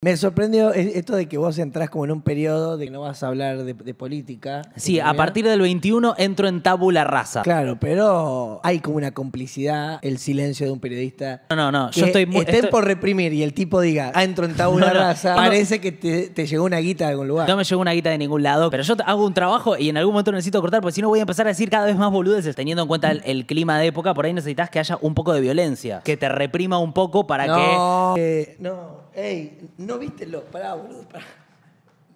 Me sorprendió e-, esto de que vos entrás como en un periodo de que no vas a hablar de, política. Sí, a partir del 21 entro en tabula raza. Claro, pero hay como una complicidad, el silencio de un periodista. No, no, no. Yo estoy muy. por reprimir y el tipo diga, ah, entro en tabula raza. parece que te, llegó una guita de algún lugar. No me llegó una guita de ningún lado, pero yo hago un trabajo y en algún momento necesito cortar, porque si no voy a empezar a decir cada vez más boludeces. Teniendo en cuenta el, clima de época, por ahí necesitas que haya un poco de violencia, que te reprima un poco para que. No, no. Ey, ¿no viste los? Pará, boludo,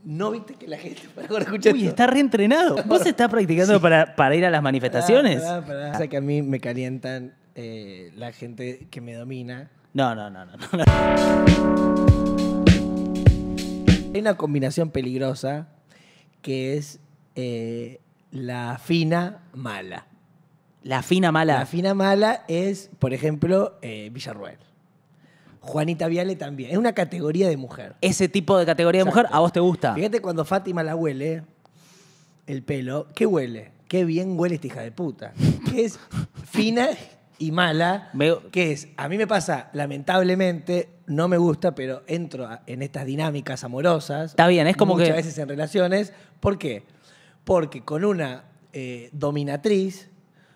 ¿No viste que la gente... para ahora escucha Uy, está reentrenado. ¿Vos estás practicando para, para ir a las manifestaciones? O sea que a mí me calientan eh, la gente que me domina. No, no, no, no, Hay una combinación peligrosa que es eh, la fina mala. La fina mala. La fina mala es, por ejemplo, eh, Villarruel. Juanita Viale también. Es una categoría de mujer. Ese tipo de categoría de mujer, ¿a vos te gusta? Fíjate cuando Fátima la huele, el pelo, ¿qué huele? Qué bien huele esta hija de puta. Que es fina y mala, que es, a mí me pasa, lamentablemente, no me gusta, pero entro en estas dinámicas amorosas. Está bien, es como muchas veces en relaciones. ¿Por qué? Porque con una eh, dominatriz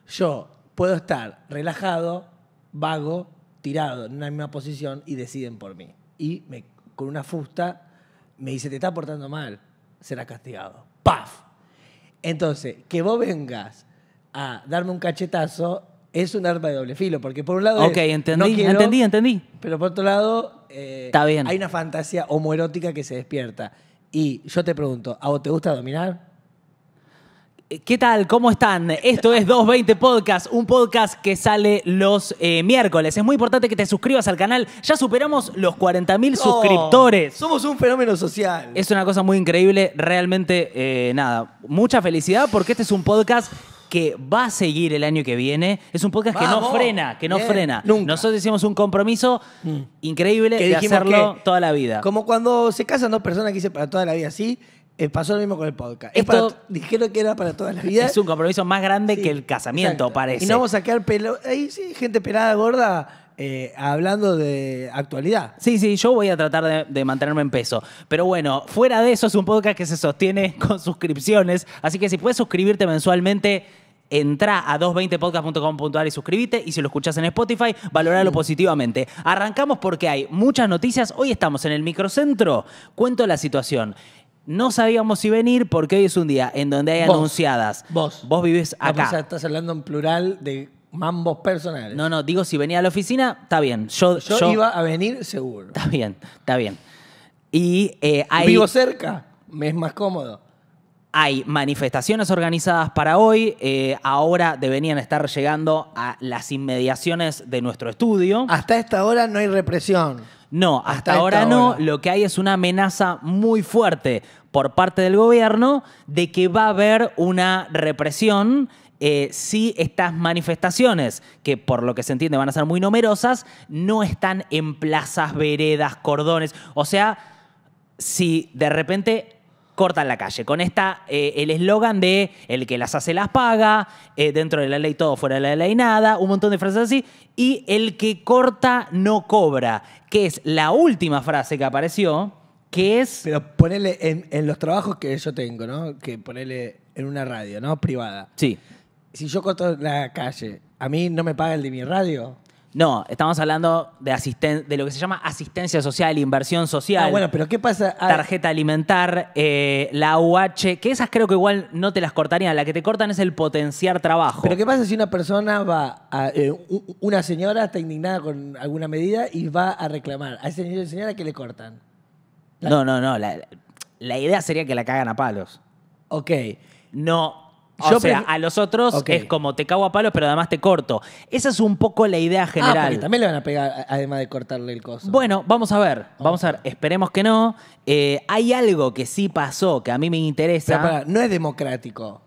yo puedo estar relajado, vago, tirado en una misma posición y deciden por mí. Y me, con una fusta me dice, te está portando mal, serás castigado. ¡Paf! Entonces, que vos vengas a darme un cachetazo es un arma de doble filo, porque por un lado... Ok, entendí, entendí, entendí. Pero por otro lado, eh, está bien. hay una fantasía homoerótica que se despierta. Y yo te pregunto, ¿a vos te gusta dominar? Eh, ¿Qué tal? ¿Cómo están? Esto es 220 Podcast, un podcast que sale los eh, miércoles. Es muy importante que te suscribas al canal. Ya superamos los 40.000 suscriptores. Somos un fenómeno social. Es una cosa muy increíble, realmente, eh, nada, mucha felicidad porque este es un podcast que va a seguir el año que viene. Es un podcast que no frena, que no frena. Nosotros hicimos un compromiso mm. increíble de hacerlo toda la vida. Como cuando se casan dos personas que dice para toda la vida así, eh, pasó lo mismo con el podcast. dijeron que era para todas las vidas. Es un compromiso más grande que el casamiento, parece. Y no vamos a quedar pelo. Ahí sí, gente pelada, gorda. Eh, hablando de actualidad. Sí, sí, yo voy a tratar de, mantenerme en peso. Pero bueno, fuera de eso, es un podcast que se sostiene con suscripciones. Así que si puedes suscribirte mensualmente. Entra a 220podcast.com.ar y suscríbete. Y si lo escuchás en Spotify, valoralo positivamente. Arrancamos porque hay muchas noticias. Hoy estamos en el microcentro. Cuento la situación. No sabíamos si venir porque hoy es un día en donde hay anunciadas. Vos. Vos vivís ah, pues acá. estás hablando en plural de mambos personales. No, no, digo, si venía a la oficina, está bien. Yo, iba a venir seguro. Está bien, está bien. Y eh, Vivo cerca, me es más cómodo. Hay manifestaciones organizadas para hoy. Eh, ahora deberían estar llegando a las inmediaciones de nuestro estudio. Hasta esta hora no hay represión. No, hasta, ahora no. Lo que hay es una amenaza muy fuerte por parte del gobierno de que va a haber una represión. Eh, si estas manifestaciones, que por lo que se entiende van a ser muy numerosas, no están en plazas, veredas, cordones. O sea, si de repente cortan la calle. Con esta, eh, el eslogan de el que las hace las paga, eh, dentro de la ley todo, fuera de la ley nada, un montón de frases así, y el que corta no cobra, que es la última frase que apareció, que es... Pero ponele en, los trabajos que yo tengo, ¿no? Que ponele en una radio, ¿no? Privada. Sí. Si yo corto la calle, ¿a mí no me paga el de mi radio? No, estamos hablando de, de lo que se llama asistencia social, inversión social. Ah, bueno, pero ¿qué pasa? Ah, tarjeta alimentar, eh, la UH, que esas creo que igual no te las cortarían. La que te cortan es el potenciar trabajo. Pero ¿qué pasa si una persona va, a, eh, una señora está indignada con alguna medida y va a reclamar a ese señor y señora que le cortan? No, no, no. La, la idea sería que la cagan a palos. Ok. No o sea, a los otros es como te cago a palos, pero además te corto. Esa es un poco la idea ah, general. Ah, también le van a pegar, además de cortarle el coso. Bueno, vamos a ver. Vamos a ver. Esperemos que no. Eh, hay algo que sí pasó que a mí me interesa. Pero, no es democrático.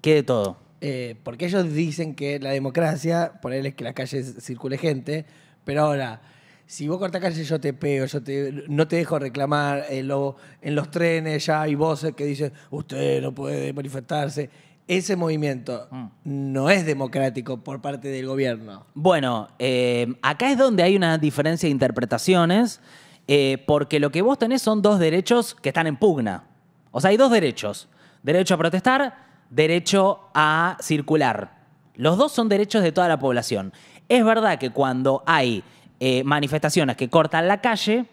¿Qué de todo? Eh, porque ellos dicen que la democracia, por ponerles que las calles circule gente, pero ahora si vos cortás calle yo te pego, yo no te dejo reclamar eh, en los trenes ya hay voces que dicen usted no puede manifestarse. Ese movimiento mm. no es democrático por parte del gobierno. Bueno, eh, acá es donde hay una diferencia de interpretaciones, eh, porque lo que vos tenés son dos derechos que están en pugna. O sea, hay dos derechos. Derecho a protestar, derecho a circular. Los dos son derechos de toda la población. Es verdad que cuando hay eh, manifestaciones que cortan la calle,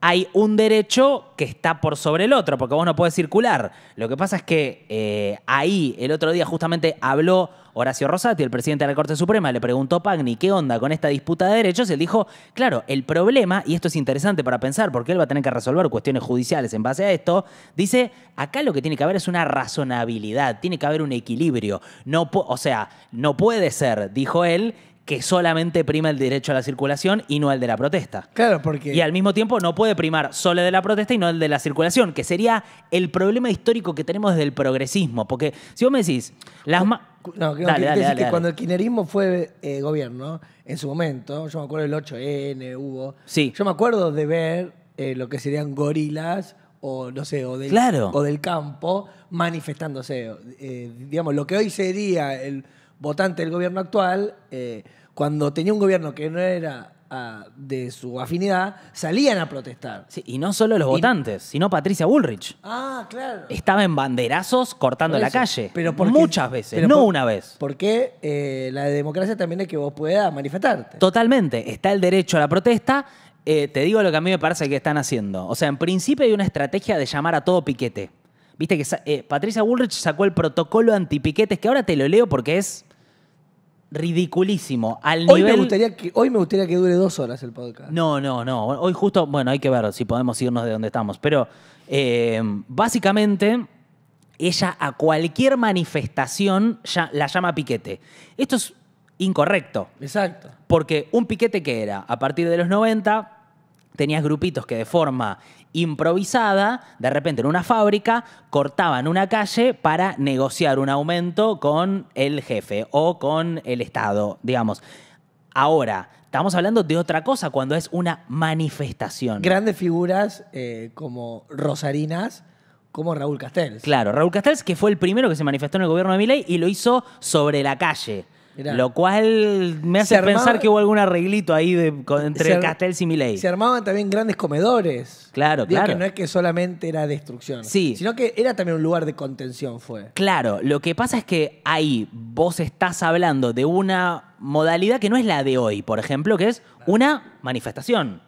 hay un derecho que está por sobre el otro, porque vos no podés circular. Lo que pasa es que eh, ahí el otro día justamente habló Horacio Rosati, el presidente de la Corte Suprema, le preguntó a Pagni qué onda con esta disputa de derechos. Y él dijo, claro, el problema, y esto es interesante para pensar, porque él va a tener que resolver cuestiones judiciales en base a esto, dice, acá lo que tiene que haber es una razonabilidad, tiene que haber un equilibrio. No o sea, no puede ser, dijo él, que solamente prima el derecho a la circulación y no el de la protesta. Claro, porque... Y al mismo tiempo no puede primar solo el de la protesta y no el de la circulación, que sería el problema histórico que tenemos desde el progresismo. Porque si vos me decís, las... No, que cuando el kinerismo fue eh, gobierno, en su momento, yo me acuerdo del 8N, hubo... Sí. Yo me acuerdo de ver eh, lo que serían gorilas o no sé, o del, o del campo manifestándose. Eh, digamos, lo que hoy sería el votante del gobierno actual, eh, cuando tenía un gobierno que no era ah, de su afinidad, salían a protestar. Sí, y no solo los votantes, sino Patricia Bullrich. Ah, claro. Estaba en banderazos cortando la calle. muchas veces, no una vez. Porque eh, la democracia también es que vos puedas manifestarte. Totalmente. Está el derecho a la protesta. Eh, te digo lo que a mí me parece que están haciendo. O sea, en principio hay una estrategia de llamar a todo piquete. Viste que Patricia Bullrich sacó el protocolo antipiquetes, que ahora te lo leo porque es ridiculísimo. Al hoy, me gustaría que, hoy me gustaría que dure dos horas el podcast. No, no, no. Hoy justo, bueno, hay que ver si podemos irnos de donde estamos. Pero eh, básicamente, ella a cualquier manifestación ya, la llama piquete. Esto es incorrecto. Exacto. Porque un piquete que era, a partir de los 90, tenías grupitos que de forma improvisada, de repente en una fábrica, cortaban una calle para negociar un aumento con el jefe o con el Estado, digamos. Ahora, estamos hablando de otra cosa cuando es una manifestación. Grandes figuras eh, como Rosarinas como Raúl Castells. Claro, Raúl Castells, que fue el primero que se manifestó en el gobierno de Milei y lo hizo sobre la calle. Lo cual me hace pensar que hubo algún arreglito ahí entre Castel Castells y Se armaban también grandes comedores. Claro, claro. no es que solamente era destrucción. Sí. Sino que era también un lugar de contención, fue. Claro, lo que pasa es que ahí vos estás hablando de una modalidad que no es la de hoy, por ejemplo, que es una manifestación.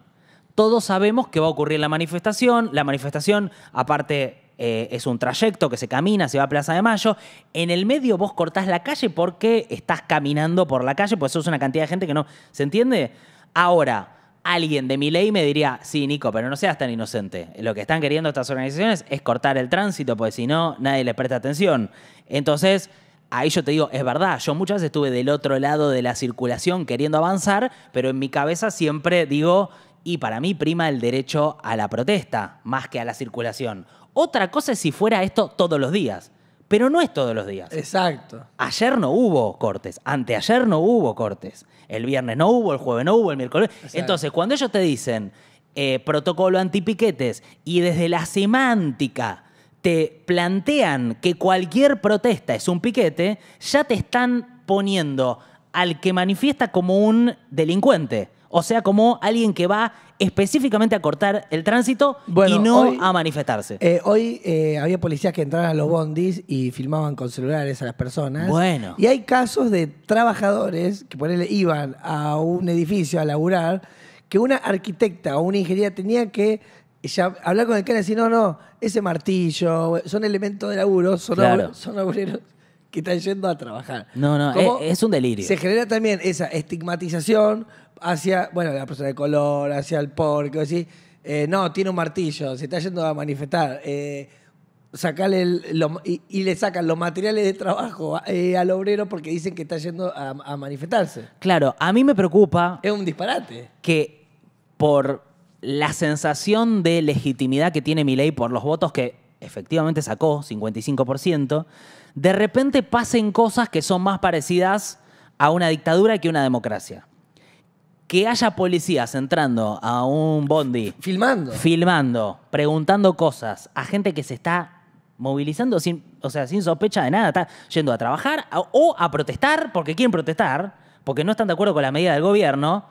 Todos sabemos que va a ocurrir la manifestación. La manifestación, aparte eh, es un trayecto que se camina, se va a Plaza de Mayo. En el medio vos cortás la calle porque estás caminando por la calle, pues es una cantidad de gente que no. ¿Se entiende? Ahora, alguien de mi ley me diría, sí, Nico, pero no seas tan inocente. Lo que están queriendo estas organizaciones es cortar el tránsito, porque si no, nadie les presta atención. Entonces, ahí yo te digo, es verdad, yo muchas veces estuve del otro lado de la circulación queriendo avanzar, pero en mi cabeza siempre digo, y para mí prima el derecho a la protesta más que a la circulación. Otra cosa es si fuera esto todos los días. Pero no es todos los días. Exacto. Ayer no hubo cortes, anteayer no hubo cortes, el viernes no hubo, el jueves no hubo, el miércoles. Entonces, cuando ellos te dicen eh, protocolo antipiquetes y desde la semántica te plantean que cualquier protesta es un piquete, ya te están poniendo al que manifiesta como un delincuente. O sea, como alguien que va específicamente a cortar el tránsito y no a manifestarse. Eh, hoy eh, había policías que entraban a los bondis y filmaban con celulares a las personas. Bueno. Y hay casos de trabajadores que por iban a un edificio a laburar que una arquitecta o una ingeniera tenía que hablar con el cara y decir, no, no, ese martillo, son elementos de laburo, son, que están yendo a trabajar. No, no, e-, es, un delirio. Se genera también esa estigmatización hacia, bueno, la persona de color, hacia el porco, así. Eh, no, tiene un martillo, se está yendo a manifestar. Eh, y, le sacan los materiales de trabajo eh, al obrero porque dicen que está yendo a, manifestarse. Claro, a mí me preocupa. Es un disparate. Que por la sensación de legitimidad que tiene mi ley por los votos que efectivamente sacó, 55%, de repente pasen cosas que son más parecidas a una dictadura que a una democracia que haya policías entrando a un bondi, Filmando. filmando, preguntando cosas a gente que se está movilizando sin, o sea, sin sospecha de nada, está yendo a trabajar o a protestar porque quieren protestar, porque no están de acuerdo con la medida del gobierno,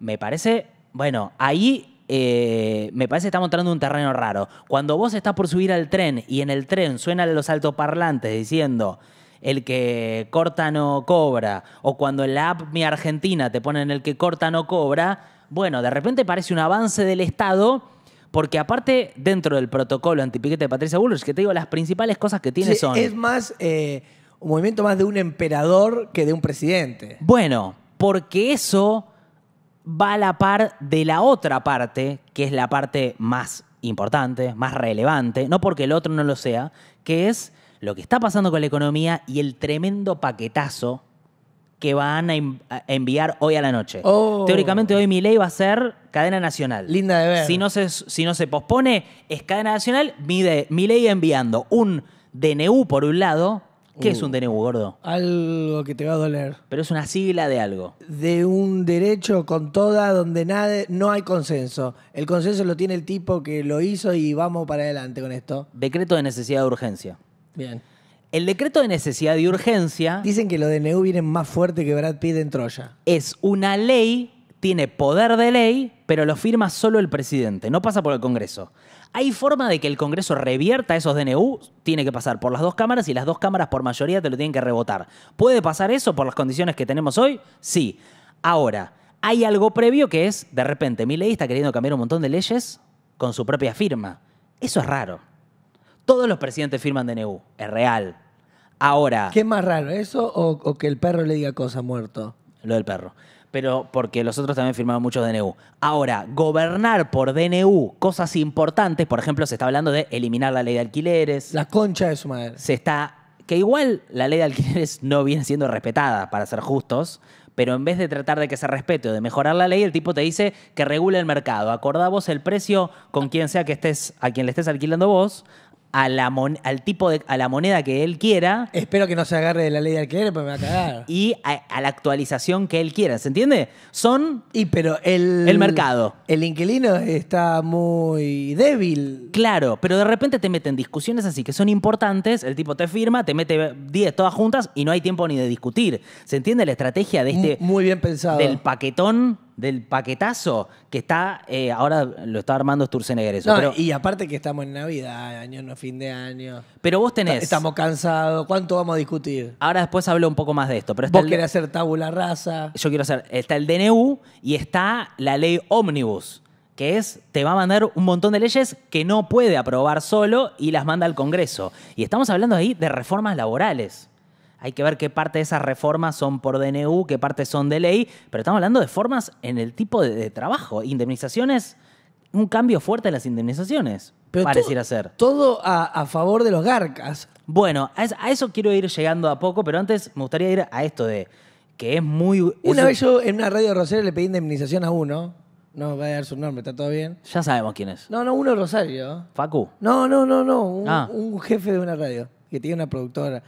me parece, bueno, ahí eh, me parece que estamos entrando en un terreno raro. Cuando vos estás por subir al tren y en el tren suenan los altoparlantes diciendo el que corta no cobra, o cuando en la app Mi Argentina te en el que corta no cobra, bueno, de repente parece un avance del Estado. Porque aparte, dentro del protocolo antipiquete de Patricia Bullrich, que te digo, las principales cosas que tiene son... Es más, eh, un movimiento más de un emperador que de un presidente. Bueno, porque eso va a la par de la otra parte, que es la parte más importante, más relevante, no porque el otro no lo sea, que es lo que está pasando con la economía y el tremendo paquetazo que van a, enviar hoy a la noche. Oh. Teóricamente hoy mi ley va a ser cadena nacional. Linda de ver. Si no se, si no se pospone, es cadena nacional, mi ley enviando un DNU por un lado. ¿Qué es uh. un DNU, gordo? Algo que te va a doler. Pero es una sigla de algo. De un derecho con toda, donde no hay consenso. El consenso lo tiene el tipo que lo hizo y vamos para adelante con esto. Decreto de necesidad de urgencia. Bien. El decreto de necesidad y urgencia Dicen que los DNU vienen más fuerte que Brad Pitt en Troya. es una ley, tiene poder de ley, pero lo firma solo el presidente, no pasa por el Congreso. ¿Hay forma de que el Congreso revierta esos DNU? Tiene que pasar por las dos cámaras y las dos cámaras por mayoría te lo tienen que rebotar. ¿Puede pasar eso por las condiciones que tenemos hoy? Sí. Ahora, hay algo previo que es, de repente, mi ley está queriendo cambiar un montón de leyes con su propia firma. Eso es raro. Todos los presidentes firman DNU. Es real. Ahora. ¿Qué más raro, eso o, que el perro le diga cosa muerto? Lo del perro. Pero porque los otros también firmaron muchos DNU. Ahora, gobernar por DNU cosas importantes, por ejemplo, se está hablando de eliminar la ley de alquileres. La concha de su madre. Se está. Que igual la ley de alquileres no viene siendo respetada, para ser justos, pero en vez de tratar de que se respete o de mejorar la ley, el tipo te dice que regule el mercado. Acordá el precio con quien sea que estés, a quien le estés alquilando vos, a la al tipo de, a la moneda que él quiera. Espero que no se agarre de la ley de alquiler, pero me va a cagar. Y a, la actualización que él quiera, ¿se entiende? Son y pero el, el mercado. El inquilino está muy débil. Claro, pero de repente te meten discusiones así que son importantes, el tipo te firma, te mete 10 todas juntas y no hay tiempo ni de discutir. ¿Se entiende la estrategia de este muy bien pensado del paquetón? del paquetazo que está, eh, ahora lo está armando Sturzenegger y aparte que estamos en Navidad, año no fin de año. Pero vos tenés... Estamos cansados, ¿cuánto vamos a discutir? Ahora después hablo un poco más de esto. Pero vos hacer tabula rasa. Yo quiero hacer, está el DNU y está la ley ómnibus que es, te va a mandar un montón de leyes que no puede aprobar solo y las manda al Congreso. Y estamos hablando ahí de reformas laborales. Hay que ver qué parte de esas reformas son por DNU, qué parte son de ley, pero estamos hablando de formas en el tipo de, trabajo. Indemnizaciones, un cambio fuerte en las indemnizaciones, pero pareciera todo, ser. Todo a, favor de los garcas. Bueno, a, eso quiero ir llegando a poco, pero antes me gustaría ir a esto de que es muy... Una vez yo en una radio de Rosario le pedí indemnización a uno. No, va a dar su nombre, ¿está todo bien? Ya sabemos quién es. No, no, uno de Rosario. ¿Facu? No, no, no, no. un ah. jefe de una radio que tiene una productora.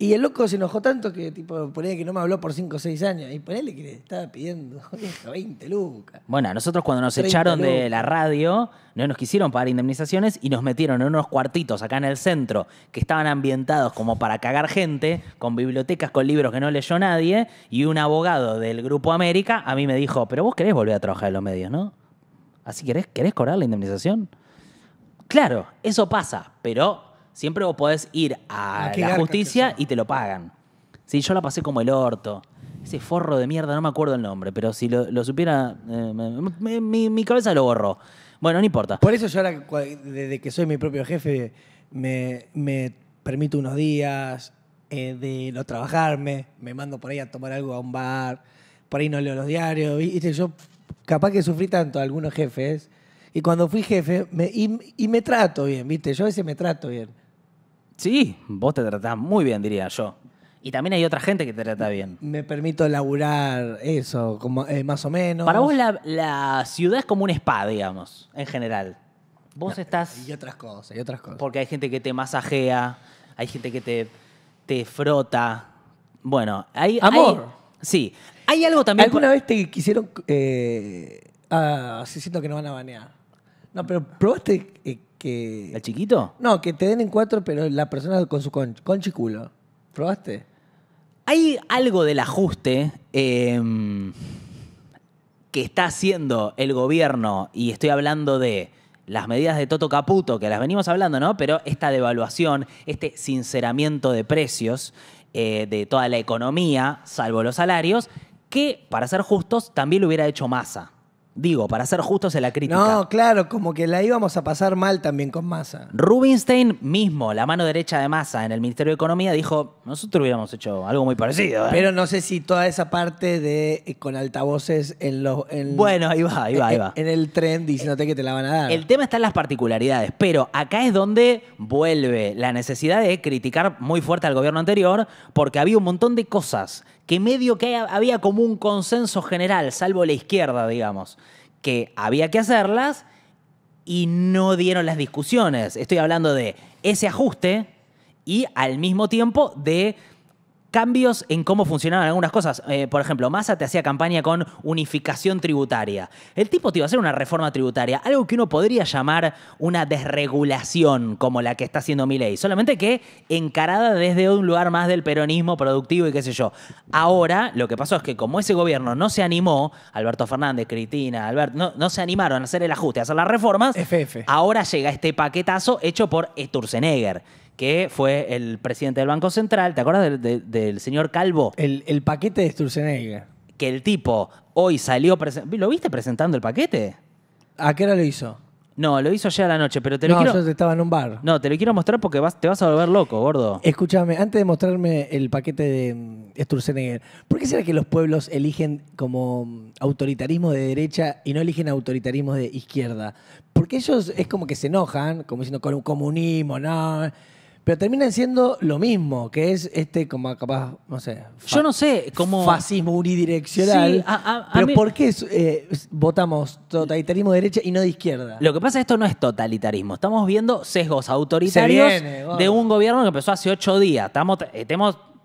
Y el loco se enojó tanto que, tipo, ponele que no me habló por 5 o 6 años. Y ponele que le estaba pidiendo 20 lucas. Bueno, nosotros cuando nos echaron de la radio, no nos quisieron pagar indemnizaciones y nos metieron en unos cuartitos acá en el centro que estaban ambientados como para cagar gente, con bibliotecas, con libros que no leyó nadie. Y un abogado del Grupo América a mí me dijo, pero vos querés volver a trabajar en los medios, ¿no? Así querés, querés cobrar la indemnización. Claro, eso pasa, pero Siempre vos podés ir a, la justicia y te lo pagan. Si yo la pasé como el orto. Ese forro de mierda, no me acuerdo el nombre, pero si lo, supiera, eh, mi, cabeza lo borró. Bueno, no importa. Por eso yo ahora, desde que soy mi propio jefe, me, me permito unos días eh, de no trabajarme, me mando por ahí a tomar algo a un bar, por ahí no leo los diarios, ¿viste? Yo capaz que sufrí tanto algunos jefes, y cuando fui jefe, me, y, y me trato bien, ¿viste? Yo a veces me trato bien. Sí, vos te tratás muy bien, diría yo. Y también hay otra gente que te trata bien. Me permito laburar eso, como, eh, más o menos. Para vos la, ciudad es como un spa, digamos, en general. Vos estás... Y otras cosas, y otras cosas. Porque hay gente que te masajea, hay gente que te, frota. Bueno, hay... Amor. sí. Hay algo también... ¿Alguna vez te quisieron... Eh, ah, siento que no van a banear. No, pero probaste eh, ¿El chiquito? No, que te den en cuatro, pero la persona con su conchiculo. ¿Probaste? Hay algo del ajuste em, que está haciendo el gobierno, y estoy hablando de las medidas de Toto Caputo, que las venimos hablando, ¿no? Pero esta devaluación, este sinceramiento de precios eh, de toda la economía, salvo los salarios, que, para ser justos, también lo hubiera hecho Massa. Digo, para ser justos en la crítica. No, claro, como que la íbamos a pasar mal también con Massa. Rubinstein mismo, la mano derecha de Massa en el Ministerio de Economía, dijo, nosotros hubiéramos hecho algo muy parecido. ¿eh?". Pero no sé si toda esa parte de eh, con altavoces en los... bueno, ahí va, ahí va, ahí va. en el tren diciéndote que te la van a dar. El tema está en las particularidades, pero acá es donde vuelve la necesidad de criticar muy fuerte al gobierno anterior porque había un montón de cosas que medio que había como un consenso general, salvo la izquierda, digamos, que había que hacerlas y no dieron las discusiones. Estoy hablando de ese ajuste y al mismo tiempo de cambios en cómo funcionaban algunas cosas. Eh, por ejemplo, Massa te hacía campaña con unificación tributaria. El tipo te iba a hacer una reforma tributaria, algo que uno podría llamar una desregulación como la que está haciendo Milei, solamente que encarada desde un lugar más del peronismo productivo y qué sé yo. Ahora, lo que pasó es que como ese gobierno no se animó, Alberto Fernández, Cristina, Alberto, no, se animaron a hacer el ajuste, a hacer las reformas, FF. ahora llega este paquetazo hecho por Sturzenegger que fue el presidente del Banco Central, ¿te acuerdas del, señor Calvo? El, paquete de Sturzenegger. Que el tipo hoy salió... ¿Lo viste presentando el paquete? ¿A qué hora lo hizo? No, lo hizo ayer a la noche, pero te lo no, quiero... yo estaba en un bar. No, te lo quiero mostrar porque te vas a volver loco, gordo. Escúchame, antes de mostrarme el paquete de mm, Sturzenegger, ¿por qué será que los pueblos eligen como mm, autoritarismo de derecha y no eligen autoritarismo de izquierda? Porque ellos es como que se enojan, como diciendo con un comunismo, no pero terminan siendo lo mismo, que es este como capaz, no sé. Yo no sé, como... Fascismo unidireccional. pero ¿por qué eh, votamos totalitarismo de derecha y no de izquierda? Lo que pasa es que esto no es totalitarismo. Estamos viendo sesgos autoritarios de un gobierno que empezó hace ocho días. Estamos, eh,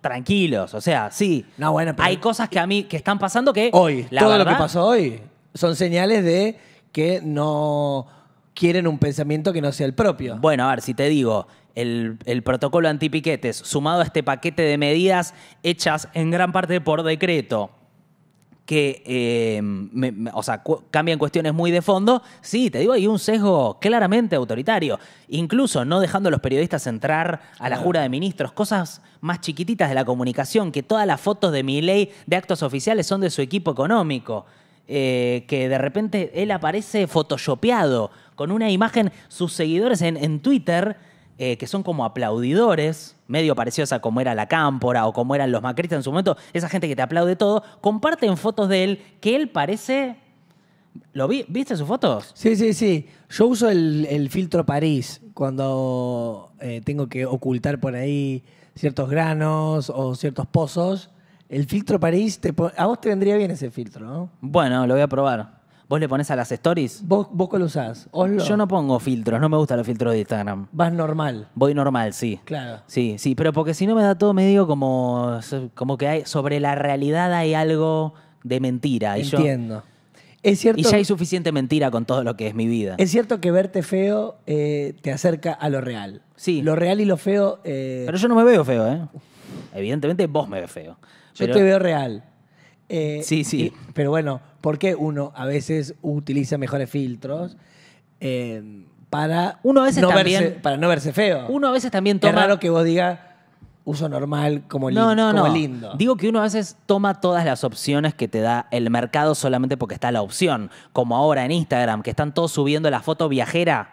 tranquilos, o sea, sí. No, bueno, Hay cosas que a mí, que están pasando que... Hoy, todo lo que pasó hoy son señales de que no quieren un pensamiento que no sea el propio. Bueno, a ver, si te digo, el, protocolo antipiquetes, sumado a este paquete de medidas hechas en gran parte por decreto, que eh, o sea, cambian cuestiones muy de fondo, sí, te digo, hay un sesgo claramente autoritario. Incluso no dejando a los periodistas entrar a la jura de ministros, cosas más chiquititas de la comunicación, que todas las fotos de mi ley de actos oficiales son de su equipo económico. Eh, que de repente él aparece photoshopeado con una imagen, sus seguidores en, en Twitter eh, que son como aplaudidores, medio parecidos a como era la Cámpora o como eran los macristas en su momento, esa gente que te aplaude todo, comparten fotos de él que él parece. ¿Lo vi? ¿Viste sus fotos? Sí, sí, sí. Yo uso el, filtro París cuando eh, tengo que ocultar por ahí ciertos granos o ciertos pozos. El filtro París, te a vos te vendría bien ese filtro, ¿no? Bueno, lo voy a probar. ¿Vos le pones a las stories? ¿Vos, vos lo usás? Yo no pongo filtros, no me gustan los filtros de Instagram. Vas normal. Voy normal, sí. Claro. Sí, sí, pero porque si no me da todo medio como, como que hay, sobre la realidad hay algo de mentira. Y Entiendo. es cierto, y ya hay suficiente mentira con todo lo que es mi vida. Es cierto que verte feo eh, te acerca a lo real. Sí. Lo real y lo feo. Eh, pero yo no me veo feo, ¿eh? Evidentemente vos me ves feo. Yo te veo real. Eh, sí, sí. pero bueno, porque uno a veces utiliza mejores filtros em, para, uno a veces no verse, para no verse feo. Uno a veces también toma... Es raro que vos digas uso normal como, lindo. no, no, no. lindo. Digo que uno a veces toma todas las opciones que te da el mercado solamente porque está la opción. Como ahora en Instagram, que están todos subiendo la foto viajera.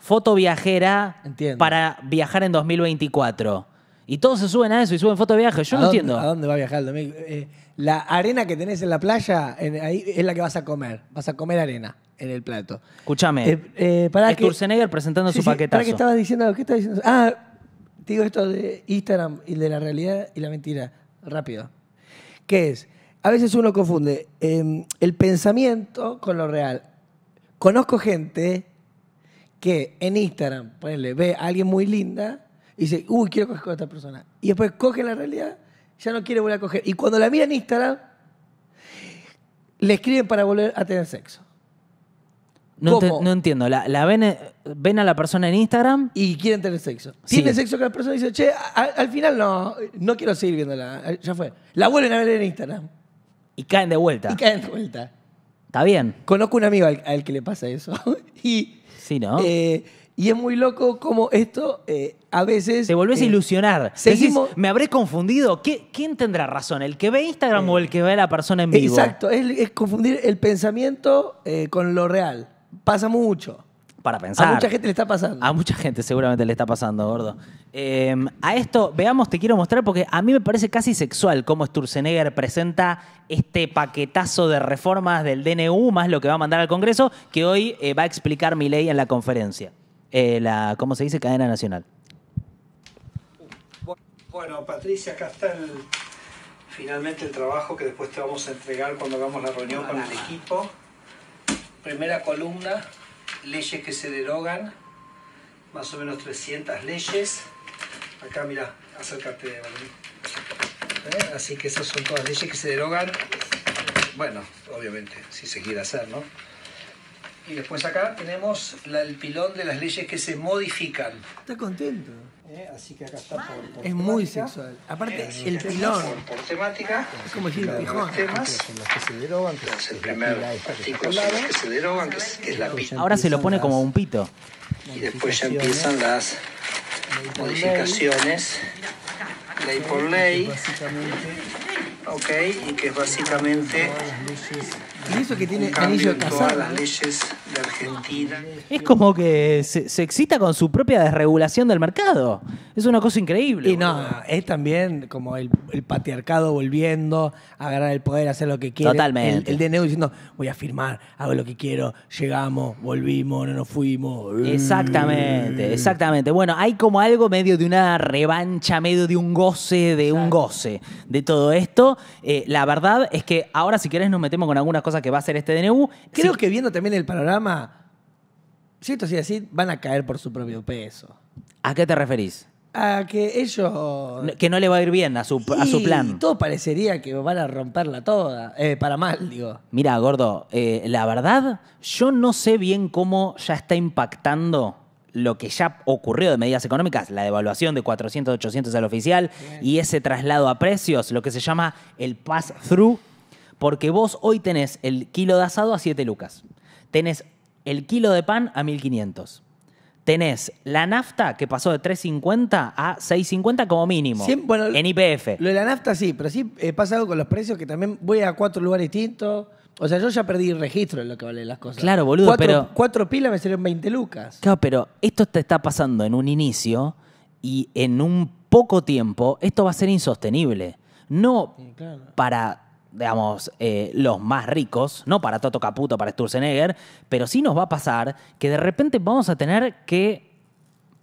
Foto viajera para viajar en 2024. Y todos se suben a eso y suben fotos de viaje. Yo no entiendo. ¿A dónde va a viajar el domingo? Eh, la arena que tenés en la playa, ahí es la que vas a comer. Vas a comer arena en el plato. Escúchame. Eh, eh, presentando su sí, paquetazo. estabas diciendo? ¿Qué estabas diciendo? Ah, te digo esto de Instagram y de la realidad y la mentira. Rápido. ¿Qué es? A veces uno confunde em, el pensamiento con lo real. Conozco gente que en Instagram, ponele, ve a alguien muy linda y dice, uy, quiero coger con esta persona. Y después coge la realidad, ya no quiere volver a coger. Y cuando la miran en Instagram, le escriben para volver a tener sexo. No, no entiendo. La, ven, eh, ven, a la persona en Instagram. Y quieren tener sexo. tiene sexo con la persona y dicen, che, al final no, no quiero seguir viéndola. Eh, ya fue. La vuelven a ver en Instagram. Y caen de vuelta. Y caen de vuelta. Está bien. Conozco un amigo al, que le pasa eso. y. Sí, ¿no? Eh, y es muy loco como esto eh, a veces... Te volvés a eh, ilusionar. me habré confundido. ¿Quién tendrá razón? ¿El que ve Instagram o el que ve a la persona en vivo? Exacto, es confundir el pensamiento eh, con lo real. Pasa mucho. Para pensar. A mucha gente le está pasando. A mucha gente seguramente le está pasando, gordo. Em, a esto, veamos, te quiero mostrar porque a mí me parece casi sexual cómo Sturzenegger presenta este paquetazo de reformas del DNU, más lo que va a mandar al Congreso, que hoy va a explicar mi ley en la conferencia. Eh, la, ¿cómo se dice? Cadena nacional. Bueno, Patricia, acá está finalmente el trabajo que después te vamos a entregar cuando hagamos la reunión con el equipo. Primera columna, leyes que se derogan, más o menos 300 leyes. Acá, mira, acércate, ¿Eh? Así que esas son todas leyes que se derogan. Bueno, obviamente, si se quiere hacer, ¿no? Y después acá tenemos el pilón de las leyes que se modifican. Está contento. Eh, así que acá está por, Es muy sexual. Aparte, eh, el pilón. Por, temática. Es como decir, los temas. En que se derogan. el primer este artículo que se derogan, que es, la Ahora se lo pone como un pito. Y después ya empiezan las modificaciones. Ley por ley. Ok, y que es básicamente y eso que tiene anillo las leyes de Argentina. Es como que se, excita con su propia desregulación del mercado. Es una cosa increíble. Y no, es también como el, patriarcado volviendo, a agarrar el poder, hacer lo que quiere. Totalmente. El, dinero diciendo, voy a firmar, hago lo que quiero, llegamos, volvimos, no nos fuimos. Exactamente, exactamente. Bueno, hay como algo medio de una revancha, medio de un goce, de un goce de todo esto. Eh, la verdad es que ahora si querés nos metemos con algunas cosas que va a ser este DNU. Creo que viendo también el panorama, si esto así, van a caer por su propio peso. ¿A qué te referís? A que ellos... Que no le va a ir bien a su, a plan. Todo parecería que van a romperla toda, eh, para mal, digo. Mira, gordo, eh, la verdad, yo no sé bien cómo ya está impactando lo que ya ocurrió de medidas económicas, la devaluación de 400, 800 al oficial y ese traslado a precios, lo que se llama el pass-through porque vos hoy tenés el kilo de asado a 7 lucas. Tenés el kilo de pan a 1500. Tenés la nafta que pasó de 3.50 a 6.50 como mínimo. en IPF. Lo de la nafta sí, pero sí he eh, pasa algo con los precios que también voy a cuatro lugares distintos. O sea, yo ya perdí registro de lo que valen las cosas. Claro, boludo, pero. Cuatro pilas me salieron 20 lucas. Claro, pero esto te está pasando en un inicio y en un poco tiempo esto va a ser insostenible. No para digamos, eh, los más ricos, no para Toto Caputo, para Sturzenegger, pero sí nos va a pasar que de repente vamos a tener que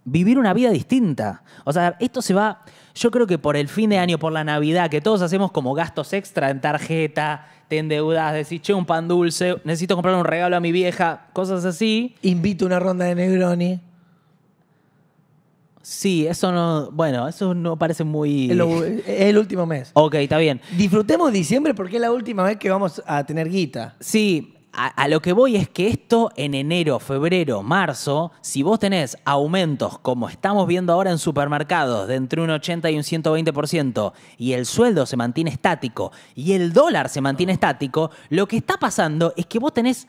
vivir una vida distinta. O sea, esto se va, yo creo que por el fin de año, por la Navidad, que todos hacemos como gastos extra en tarjeta, te endeudas, decís, che, un pan dulce, necesito comprar un regalo a mi vieja, cosas así. Invito una ronda de Negroni. Sí, eso no. Bueno, eso no parece muy. El, el último mes. Ok, está bien. Disfrutemos diciembre porque es la última vez que vamos a tener guita. Sí, a, a, lo que voy es que esto en enero, febrero, marzo, si vos tenés aumentos como estamos viendo ahora en supermercados de entre un 80 y un 120% y el sueldo se mantiene estático y el dólar se mantiene estático, lo que está pasando es que vos tenés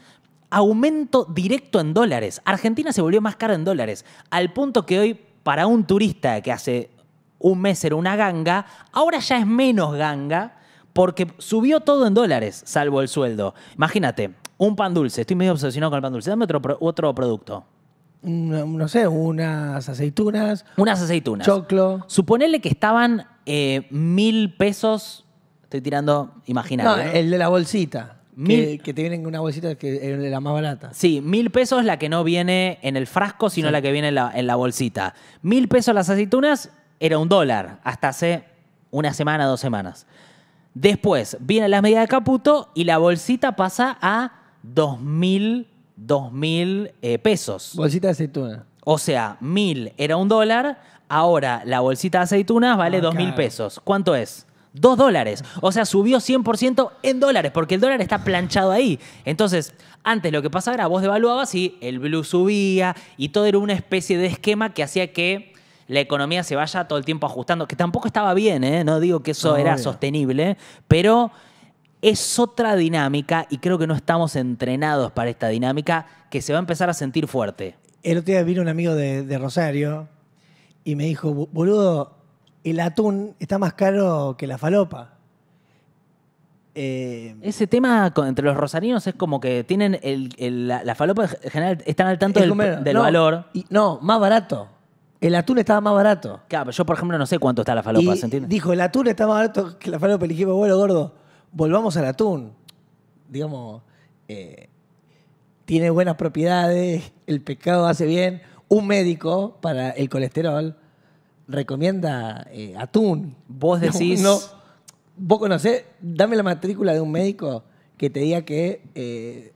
aumento directo en dólares. Argentina se volvió más cara en dólares, al punto que hoy para un turista que hace un mes era una ganga, ahora ya es menos ganga porque subió todo en dólares, salvo el sueldo. Imagínate, un pan dulce, estoy medio obsesionado con el pan dulce, dame otro, producto. No, sé, unas aceitunas. Unas aceitunas. Choclo. Suponele que estaban eh, mil pesos, estoy tirando, imagínate. No, el de la bolsita que, te vienen en una bolsita que es la más barata. Sí, mil pesos la que no viene en el frasco, sino la que viene en la, bolsita. Mil pesos las aceitunas era un dólar hasta hace una semana, dos semanas. Después viene las medidas de Caputo y la bolsita pasa a dos mil, mil eh, pesos. Bolsita de aceituna. O sea, mil era un dólar, ahora la bolsita de aceitunas vale ah, dos mil pesos. ¿Cuánto es? Dos dólares. O sea, subió 100% en dólares, porque el dólar está planchado ahí. Entonces, antes lo que pasaba era vos devaluabas y el blue subía y todo era una especie de esquema que hacía que la economía se vaya todo el tiempo ajustando, que tampoco estaba bien, ¿eh? no digo que eso era sostenible, pero es otra dinámica y creo que no estamos entrenados para esta dinámica que se va a empezar a sentir fuerte. El otro día vino un amigo de Rosario y me dijo, boludo, el atún está más caro que la falopa. Eh, Ese tema entre los rosarinos es como que tienen el, la, falopa en general están al tanto del, valor. no, más barato. El atún estaba más barato. Claro, yo por ejemplo no sé cuánto está la falopa, Dijo, el atún está más barato que la falopa. Le bueno, gordo, volvamos al atún. Digamos, eh, tiene buenas propiedades, el pescado hace bien, un médico para el colesterol recomienda eh, atún. Vos decís. No, vos dame la matrícula de un médico que te diga que eh,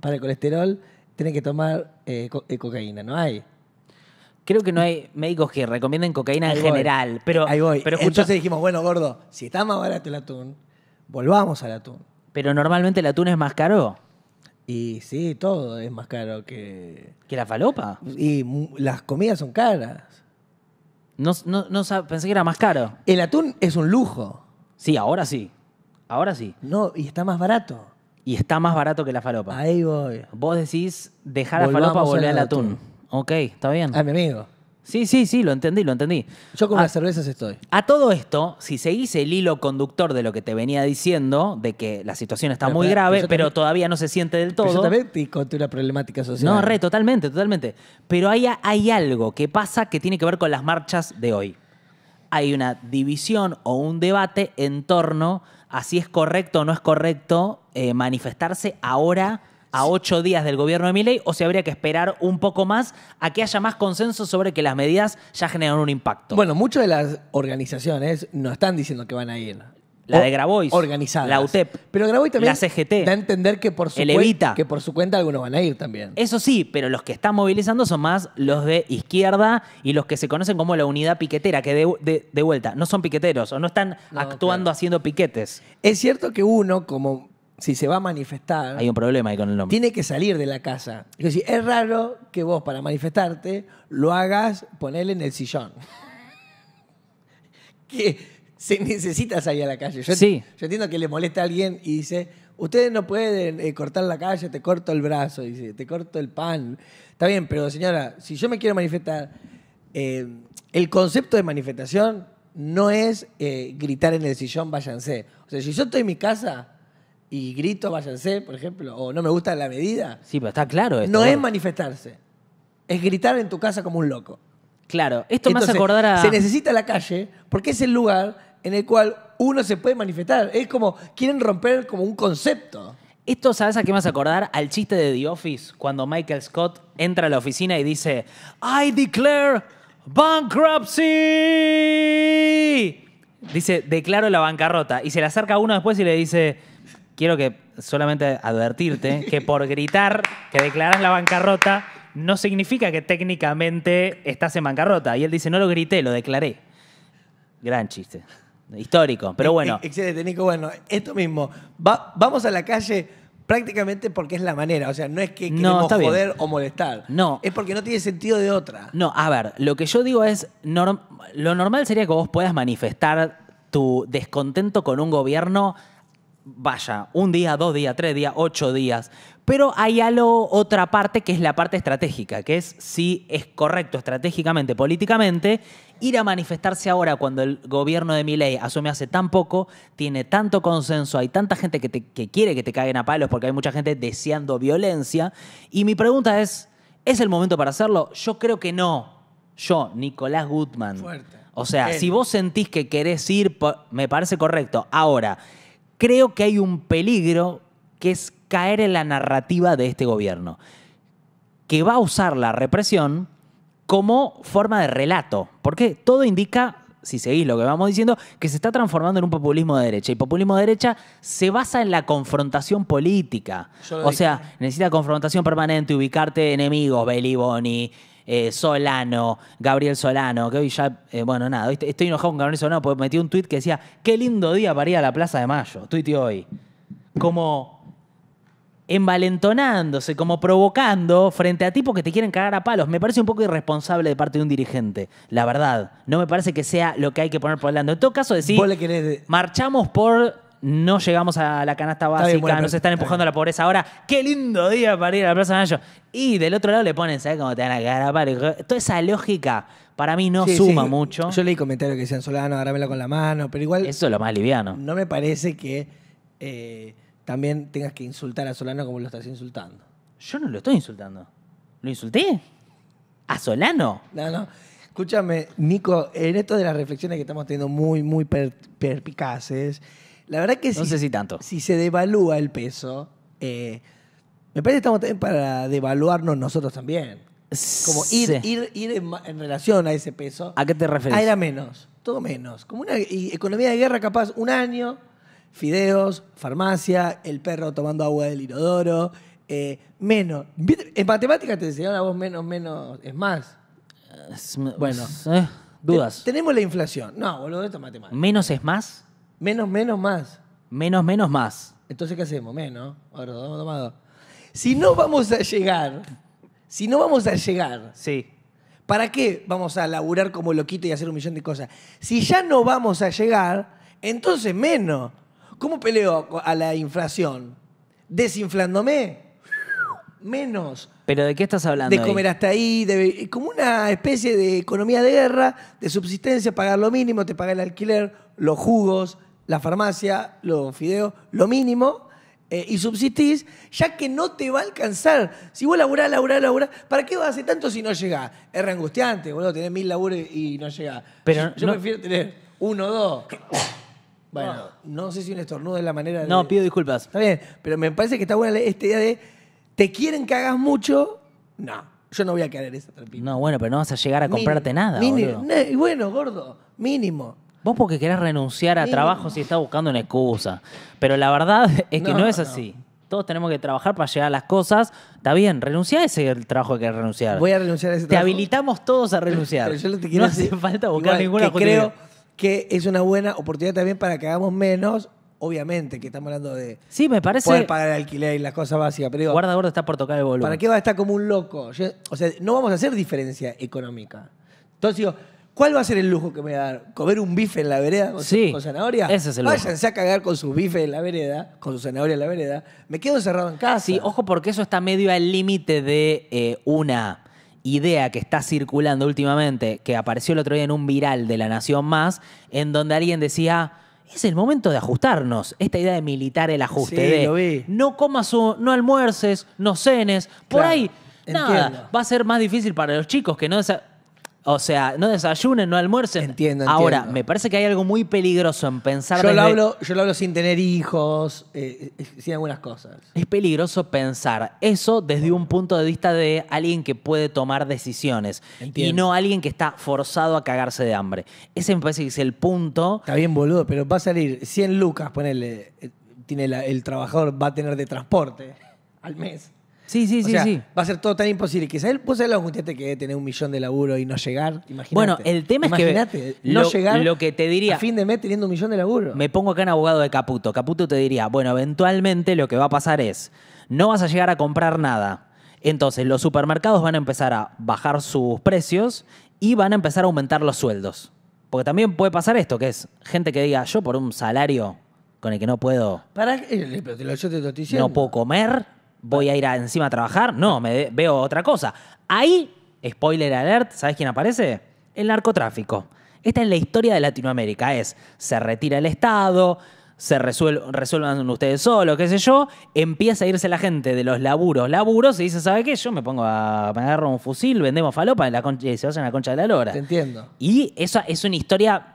para el colesterol tiene que tomar eh, cocaína. No hay. Creo que no hay médicos que recomienden cocaína en general. Pero, Ahí voy. Pero Entonces dijimos, bueno, gordo, si está más barato el atún, volvamos al atún. Pero normalmente el atún es más caro. Y sí, todo es más caro que. ¿Que la falopa? Y las comidas son caras. No, no, no pensé que era más caro. El atún es un lujo. Sí, ahora sí. Ahora sí. No, y está más barato. Y está más barato que la falopa. Ahí voy. Vos decís dejar la falopa o volver al atún. Ok, está bien. A mi amigo. Sí, sí, sí, lo entendí, lo entendí. Yo con las cervezas estoy. A todo esto, si seguís el hilo conductor de lo que te venía diciendo, de que la situación está muy grave, pero, todavía no se siente del todo. Exactamente, conté una problemática social. No, re, totalmente, totalmente. Pero hay, hay algo que pasa que tiene que ver con las marchas de hoy. Hay una división o un debate en torno a si es correcto o no es correcto eh, manifestarse ahora a ocho días del gobierno de Milei o si habría que esperar un poco más a que haya más consenso sobre que las medidas ya generan un impacto? Bueno, muchas de las organizaciones no están diciendo que van a ir. La de Grabois. Organizada. La UTEP. Pero Grabois también. La CGT. Da a entender que por, su que por su cuenta algunos van a ir también. Eso sí, pero los que están movilizando son más los de izquierda y los que se conocen como la unidad piquetera, que de, vuelta no son piqueteros o no están actuando haciendo piquetes. Es cierto que uno, como si se va a manifestar. Hay un problema ahí con el nombre. Tiene que salir de la casa. Es es raro que vos, para manifestarte, lo hagas ponerle en el sillón. que se necesita salir a la calle. Yo, sí. yo entiendo que le molesta a alguien y dice, ustedes no pueden eh, cortar la calle, te corto el brazo, dice, te corto el pan. Está bien, pero señora, si yo me quiero manifestar, eh, el concepto de manifestación no es eh, gritar en el sillón, váyanse. O sea, si yo estoy en mi casa, y grito váyanse, por ejemplo, o no me gusta la medida. Sí, pero está claro esto. No es manifestarse. Es gritar en tu casa como un loco. Claro, esto me hace acordar a. Se necesita la calle porque es el lugar en el cual uno se puede manifestar. Es como, quieren romper como un concepto. Esto, ¿sabes a qué me vas a acordar? Al chiste de The Office, cuando Michael Scott entra a la oficina y dice, I declare bankruptcy. Dice, declaro la bancarrota. Y se le acerca uno después y le dice, quiero que solamente advertirte que por gritar que declaras la bancarrota no significa que técnicamente estás en bancarrota. Y él dice, no lo grité, lo declaré. Gran chiste. Histórico, pero bueno. Excelente, Nico. Bueno, esto mismo. vamos a la calle prácticamente porque es la manera. O sea, no es que queremos no, joder o molestar. No. Es porque no tiene sentido de otra. No, a ver, lo que yo digo es, lo normal sería que vos puedas manifestar tu descontento con un gobierno vaya, un día, dos días, tres días, ocho días. Pero hay algo, otra parte que es la parte estratégica, que es si es correcto estratégicamente, políticamente, ir a manifestarse ahora cuando el gobierno de Milei asume hace tan poco, tiene tanto consenso, hay tanta gente que, quiere que te caguen a palos porque hay mucha gente deseando violencia. Y mi pregunta es, ¿es el momento para hacerlo? Yo creo que no. Yo, Nicolás Gutman. Fuerte. O sea, si vos sentís que querés ir, me parece correcto. Ahora, creo que hay un peligro que es caer en la narrativa de este gobierno, que va a usar la represión como forma de relato, porque todo indica si seguís lo que vamos diciendo, que se está transformando en un populismo de derecha. Y populismo de derecha se basa en la confrontación política. O sea, necesita confrontación permanente, ubicarte enemigos, Beliboni, eh, Solano, Gabriel Solano, que hoy ya, eh, bueno, nada, estoy enojado con Gabriel Solano porque metí un tuit que decía, qué lindo día para la Plaza de Mayo, tweet hoy. Como envalentonándose, como provocando frente a tipos que te quieren cagar a palos. Me parece un poco irresponsable de parte de un dirigente, la verdad. No me parece que sea lo que hay que poner por lado. En todo caso, decir, marchamos por no llegamos a la canasta básica, nos están empujando a la pobreza ahora. ¡Qué lindo día para ir a la Plaza de Mayo! Y del otro lado le ponen, ¿sabes cómo te van a agarrar? Toda esa lógica para mí no suma mucho. Yo leí comentarios que decían Solano, agármela con la mano, pero igual. Eso es lo más liviano. No me parece que eh, también tengas que insultar a Solano como lo estás insultando. Yo no lo estoy insultando. ¿Lo insulté? ¿A Solano? No, no. Escúchame, Nico, en esto de las reflexiones que estamos teniendo muy, muy perpicaces. La verdad que si, se devalúa el peso, eh, me parece que estamos también para devaluarnos nosotros también. Como ir, en, relación a ese peso. ¿A qué te refieres? ir ah, era menos, todo menos. Como una economía de guerra capaz un año, fideos, farmacia, el perro tomando agua del inodoro, eh, menos. En matemáticas te enseñaron a vos menos, menos, es más. Bueno. Eh, dudas. tenemos la inflación. No, boludo, esto es matemática. ¿Menos es más? Menos, menos, más. Menos, menos, más. Entonces, ¿qué hacemos? Menos. Ahora, dos, Si no vamos a llegar, si no vamos a llegar, Sí. ¿para qué vamos a laburar como loquito y hacer un millón de cosas? Si ya no vamos a llegar, entonces menos. ¿Cómo peleo a la inflación? ¿Desinflándome? Menos. ¿Pero de qué estás hablando? De comer hasta ahí, como una especie de economía de guerra, de subsistencia, pagar lo mínimo, te paga el alquiler, los jugos, la farmacia, los fideos, lo mínimo, eh, y subsistís, ya que no te va a alcanzar. Si vos laburás, laburás, laburás, ¿para qué vas a hacer tanto si no llegás? Es reangustiante, angustiante, boludo, tenés mil labures y no llegás. Pero yo, prefiero tener uno, dos. Bueno, no. sé si un estornudo es la manera No, pido disculpas. Está bien, pero me parece que está buena esta idea de te quieren que hagas mucho. No, yo no voy a querer esa trampita No, bueno, pero no vas a llegar a comprarte nada, mínimo. y bueno, gordo, mínimo. Vos porque querés renunciar a trabajo si estás buscando una excusa. Pero la verdad es que no, es así. Todos tenemos que trabajar para llegar a las cosas. Está bien, renunciar a ese trabajo que querés renunciar. Voy a renunciar a ese trabajo. Te habilitamos todos a renunciar. Pero yo quiero no hace falta buscar ninguna ninguna que creo que es una buena oportunidad también para que hagamos menos obviamente, que estamos hablando de sí, me parece, poder pagar el alquiler y las cosas básicas. Pero guarda gordo está por tocar el volumen. ¿Para qué va a estar como un loco? o sea, no vamos a hacer diferencia económica. Entonces digo, ¿Cuál va a ser el lujo que me va a dar? ¿Comer un bife en la vereda con, sí, zanahoria? Ese es el lujo. Váyanse a cagar con su bife en la vereda, con su zanahoria en la vereda. Me quedo encerrado en casa. Sí, ojo, porque eso está medio al límite de eh, una idea que está circulando últimamente, que apareció el otro día en un viral de La Nación Más, en donde alguien decía. Es el momento de ajustarnos. Esta idea de militar el ajuste. de, No comas, no almuerces, no cenes. Por ahí, nada. Va a ser más difícil para los chicos que no. O sea, no desayunen, no almuercen. Entiendo, Ahora, me parece que hay algo muy peligroso en pensar yo lo hablo Yo lo hablo sin tener hijos, eh, eh, sin algunas cosas. Es peligroso pensar eso desde un punto de vista de alguien que puede tomar decisiones y no alguien que está forzado a cagarse de hambre. Ese me parece que es el punto. Está bien, boludo, pero va a salir 100 lucas, ponele, eh, tiene el trabajador va a tener de transporte al mes. Sí, sí, sí, sí. Va a ser todo tan imposible. Quizás él, ser lo que que tener un millón de laburo y no llegar. Imagínate. Bueno, el tema es que. no llegar. Lo que te diría. A fin de mes teniendo un millón de laburo. Me pongo acá en abogado de Caputo. Caputo te diría, bueno, eventualmente lo que va a pasar es. No vas a llegar a comprar nada. Entonces, los supermercados van a empezar a bajar sus precios y van a empezar a aumentar los sueldos. Porque también puede pasar esto, que es gente que diga, yo por un salario con el que no puedo. Para, eh, yo No puedo comer voy a ir a, encima a trabajar. No, me veo otra cosa. Ahí, spoiler alert, ¿sabes quién aparece? El narcotráfico. Esta es la historia de Latinoamérica. Es, se retira el Estado, se resuelvan, ustedes solos, qué sé yo, empieza a irse la gente de los laburos, laburos, y dice, ¿sabe qué? Yo me pongo a, me agarro un fusil, vendemos falopa la y se hacen la concha de la lora. Te entiendo. Y esa es una historia,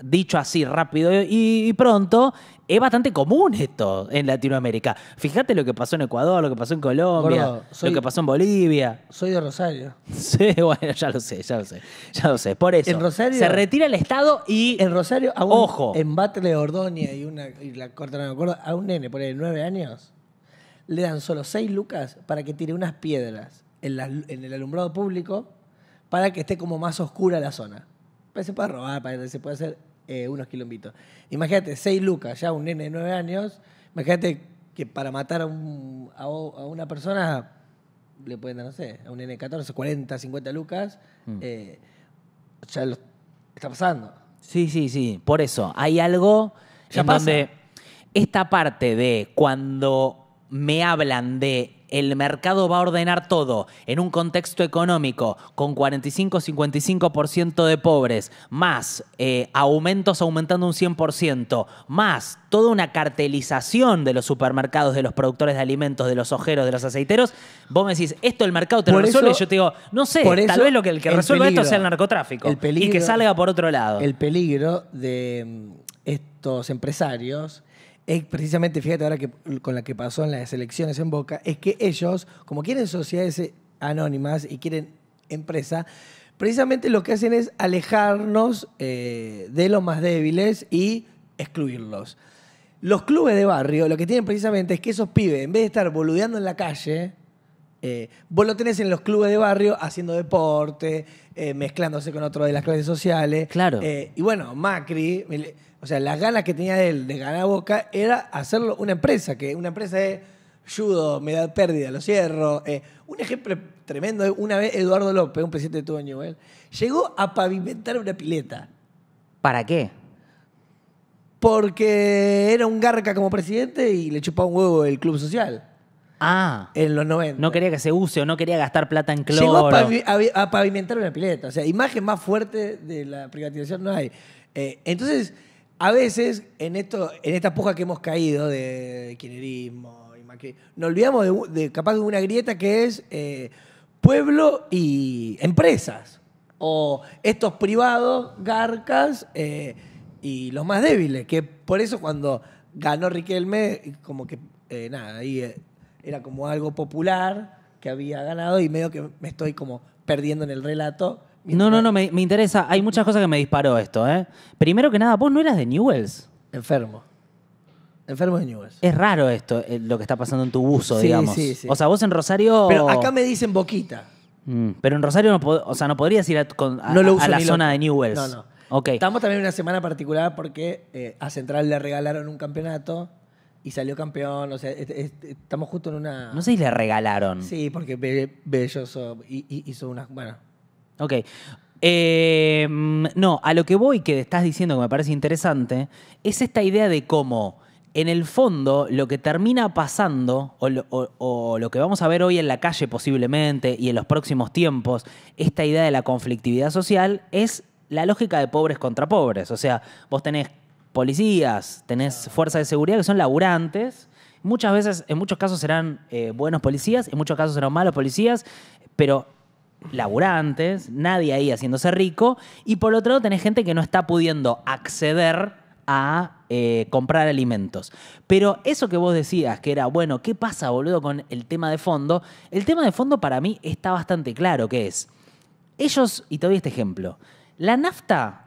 dicho así rápido y pronto, es bastante común esto en Latinoamérica. Fíjate lo que pasó en Ecuador, lo que pasó en Colombia, lo que pasó en Bolivia. Soy de Rosario. Sí, bueno, ya lo sé, ya lo sé, ya lo sé. Por eso, se retira el Estado y... En Rosario, a Ojo. en Battle de Ordoña y, una, la corta no me acuerdo, a un nene por ahí de nueve años le dan solo seis lucas para que tire unas piedras en, el alumbrado público para que esté como más oscura la zona. Pero pues se puede robar, se puede hacer eh, unos quilombitos. Imagínate, 6 lucas, ya un nene de 9 años, imagínate que para matar a, una persona le pueden dar, no sé, a un nene de 14, 40, 50 lucas, mm. eh, ya lo está pasando. Sí, sí, sí, por eso, hay algo en donde esta parte de cuando me hablan de el mercado va a ordenar todo en un contexto económico con 45-55% de pobres, más eh, aumentos aumentando un 100%, más toda una cartelización de los supermercados, de los productores de alimentos, de los ojeros, de los aceiteros, vos me decís, esto el mercado te lo resuelve, yo te digo, no sé, tal vez lo que el que resuelva esto sea el narcotráfico y que salga por otro lado. El peligro de mm, estos empresarios es precisamente, fíjate ahora que con la que pasó en las elecciones en Boca, es que ellos, como quieren sociedades anónimas y quieren empresa, precisamente lo que hacen es alejarnos eh, de los más débiles y excluirlos. Los clubes de barrio lo que tienen precisamente es que esos pibes, en vez de estar boludeando en la calle, eh, vos lo tenés en los clubes de barrio haciendo deporte, eh, mezclándose con otro de las clases sociales. Claro. Eh, y bueno, Macri, o sea, las ganas que tenía él de ganar Boca era hacerlo una empresa, que una empresa es judo, me da pérdida, lo cierro. un ejemplo tremendo, una vez Eduardo López, un presidente de todo año llegó a pavimentar una pileta. ¿Para qué? Porque era un garca como presidente y le chupaba un huevo el club social. Ah. En los 90. No quería que se use o no quería gastar plata en cloro. Llegó a, pavimentar una pileta. O sea, imagen más fuerte de la privatización no hay. Eh, entonces, a veces, en, esto, en esta puja que hemos caído de kirchnerismo y nos olvidamos de, capaz de una grieta que es eh, pueblo y empresas. O estos privados, garcas eh, y los más débiles. Que por eso cuando ganó Riquelme, como que, nada, ahí era como algo popular que había ganado y medio que me estoy como perdiendo en el relato. No, no, no, me, interesa. Hay muchas cosas que me disparó esto, ¿eh? Primero que nada, vos no eras de Newells. Enfermo. Enfermo de Newells. Es raro esto, eh, lo que está pasando en tu buzo, digamos. O sea, vos en Rosario. Pero acá me dicen boquita. Mm, pero en Rosario no, o sea, no podrías ir a, la zona de Newells. No, no. Estamos también en una semana particular porque eh, a Central le regalaron un campeonato y salió campeón. O sea, estamos justo en una. No sé si le regalaron. Sí, porque Be Belloso hizo una. Bueno. Ok. Em, no, a lo que voy que estás diciendo que me parece interesante es esta idea de cómo, en el fondo, lo que termina pasando o lo que vamos a ver hoy en la calle posiblemente y en los próximos tiempos, esta idea de la conflictividad social es la lógica de pobres contra pobres. O sea, vos tenés policías, tenés fuerzas de seguridad que son laburantes. Muchas veces, en muchos casos serán eh, buenos policías, en muchos casos serán malos policías, pero laburantes, nadie ahí haciéndose rico. Y por otro lado tenés gente que no está pudiendo acceder a eh, comprar alimentos. Pero eso que vos decías, que era, bueno, ¿qué pasa, boludo, con el tema de fondo? El tema de fondo para mí está bastante claro, que es, ellos, y te doy este ejemplo, la nafta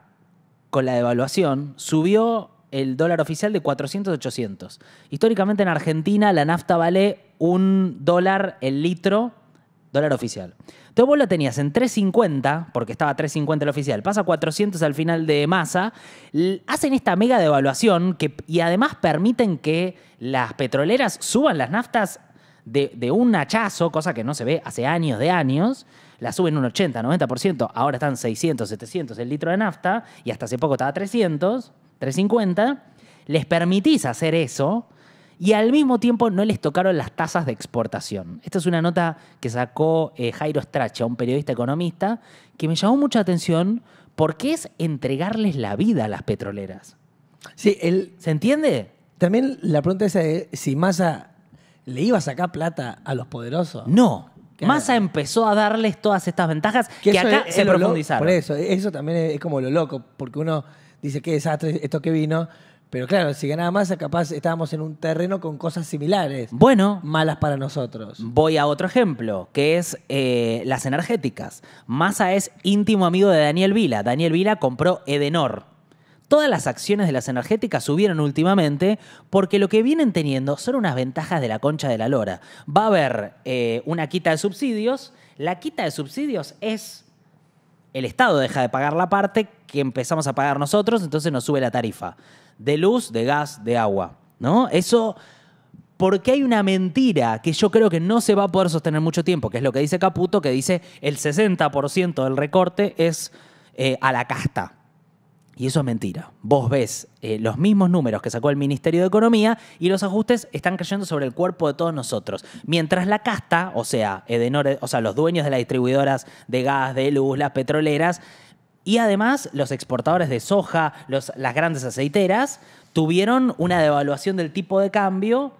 con la devaluación, subió el dólar oficial de 400 a 800. Históricamente en Argentina la nafta vale un dólar el litro, dólar oficial. Entonces vos tenías en 3.50, porque estaba 3.50 el oficial, pasa 400 al final de masa, hacen esta mega devaluación que, y además permiten que las petroleras suban las naftas de, de un hachazo, cosa que no se ve hace años de años, la suben un 80, 90%, ahora están 600, 700 el litro de nafta y hasta hace poco estaba 300, 350, les permitís hacer eso y al mismo tiempo no les tocaron las tasas de exportación. Esta es una nota que sacó eh, Jairo Stracha, un periodista economista, que me llamó mucha atención porque es entregarles la vida a las petroleras. Sí, ¿Se entiende? También la pregunta es si Massa le iba a sacar plata a los poderosos. No. Massa empezó a darles todas estas ventajas que, acá se profundizaron. Por eso, eso también es como lo loco, porque uno dice qué desastre esto que vino. Pero claro, si ganaba Massa, capaz estábamos en un terreno con cosas similares. Bueno. Malas para nosotros. Voy a otro ejemplo, que es eh, las energéticas. Massa es íntimo amigo de Daniel Vila. Daniel Vila compró Edenor Todas las acciones de las energéticas subieron últimamente porque lo que vienen teniendo son unas ventajas de la concha de la lora. Va a haber eh, una quita de subsidios. La quita de subsidios es el Estado deja de pagar la parte que empezamos a pagar nosotros, entonces nos sube la tarifa de luz, de gas, de agua. ¿No? Eso porque hay una mentira que yo creo que no se va a poder sostener mucho tiempo, que es lo que dice Caputo, que dice el 60% del recorte es eh, a la casta. Y eso es mentira. Vos ves eh, los mismos números que sacó el Ministerio de Economía y los ajustes están cayendo sobre el cuerpo de todos nosotros. Mientras la casta, o sea, o sea, los dueños de las distribuidoras de gas, de luz, las petroleras, y además los exportadores de soja, las grandes aceiteras, tuvieron una devaluación del tipo de cambio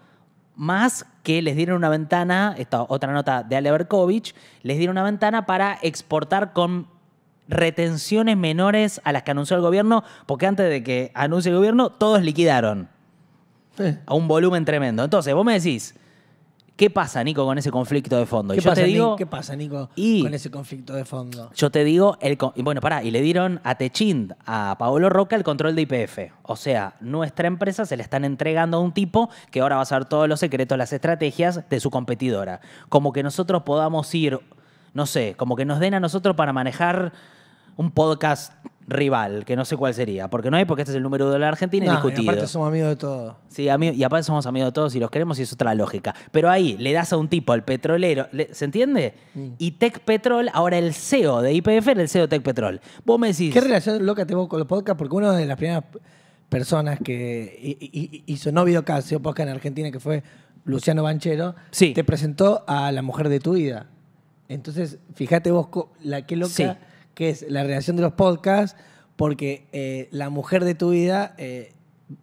más que les dieron una ventana, esta otra nota de Aleverkovich, les dieron una ventana para exportar con retenciones menores a las que anunció el gobierno, porque antes de que anuncie el gobierno, todos liquidaron. A un volumen tremendo. Entonces, vos me decís, ¿qué pasa, Nico, con ese conflicto de fondo? ¿Qué, yo pasa, te digo, ¿qué pasa, Nico, con ese conflicto de fondo? Yo te digo, el, bueno, pará, y le dieron a Techint, a Paolo Roca, el control de IPF. O sea, nuestra empresa se le están entregando a un tipo que ahora va a saber todos los secretos, las estrategias de su competidora. Como que nosotros podamos ir, no sé, como que nos den a nosotros para manejar un podcast rival, que no sé cuál sería, porque no hay, porque este es el número de la Argentina y discutido. Y aparte somos amigos de todos. Sí, y aparte somos amigos de todos y los queremos y es otra lógica. Pero ahí le das a un tipo, al petrolero, ¿se entiende? Mm. Y Tech Petrol, ahora el CEO de IPF, el CEO de Tech Petrol. Vos me decís. ¿Qué relación loca tengo con los podcasts? Porque una de las primeras personas que hizo no videocast, hizo podcast en Argentina, que fue Luciano Banchero, te presentó a la mujer de tu vida. Entonces, fíjate vos la qué loca que es la reacción de los podcasts, porque eh, la mujer de tu vida eh,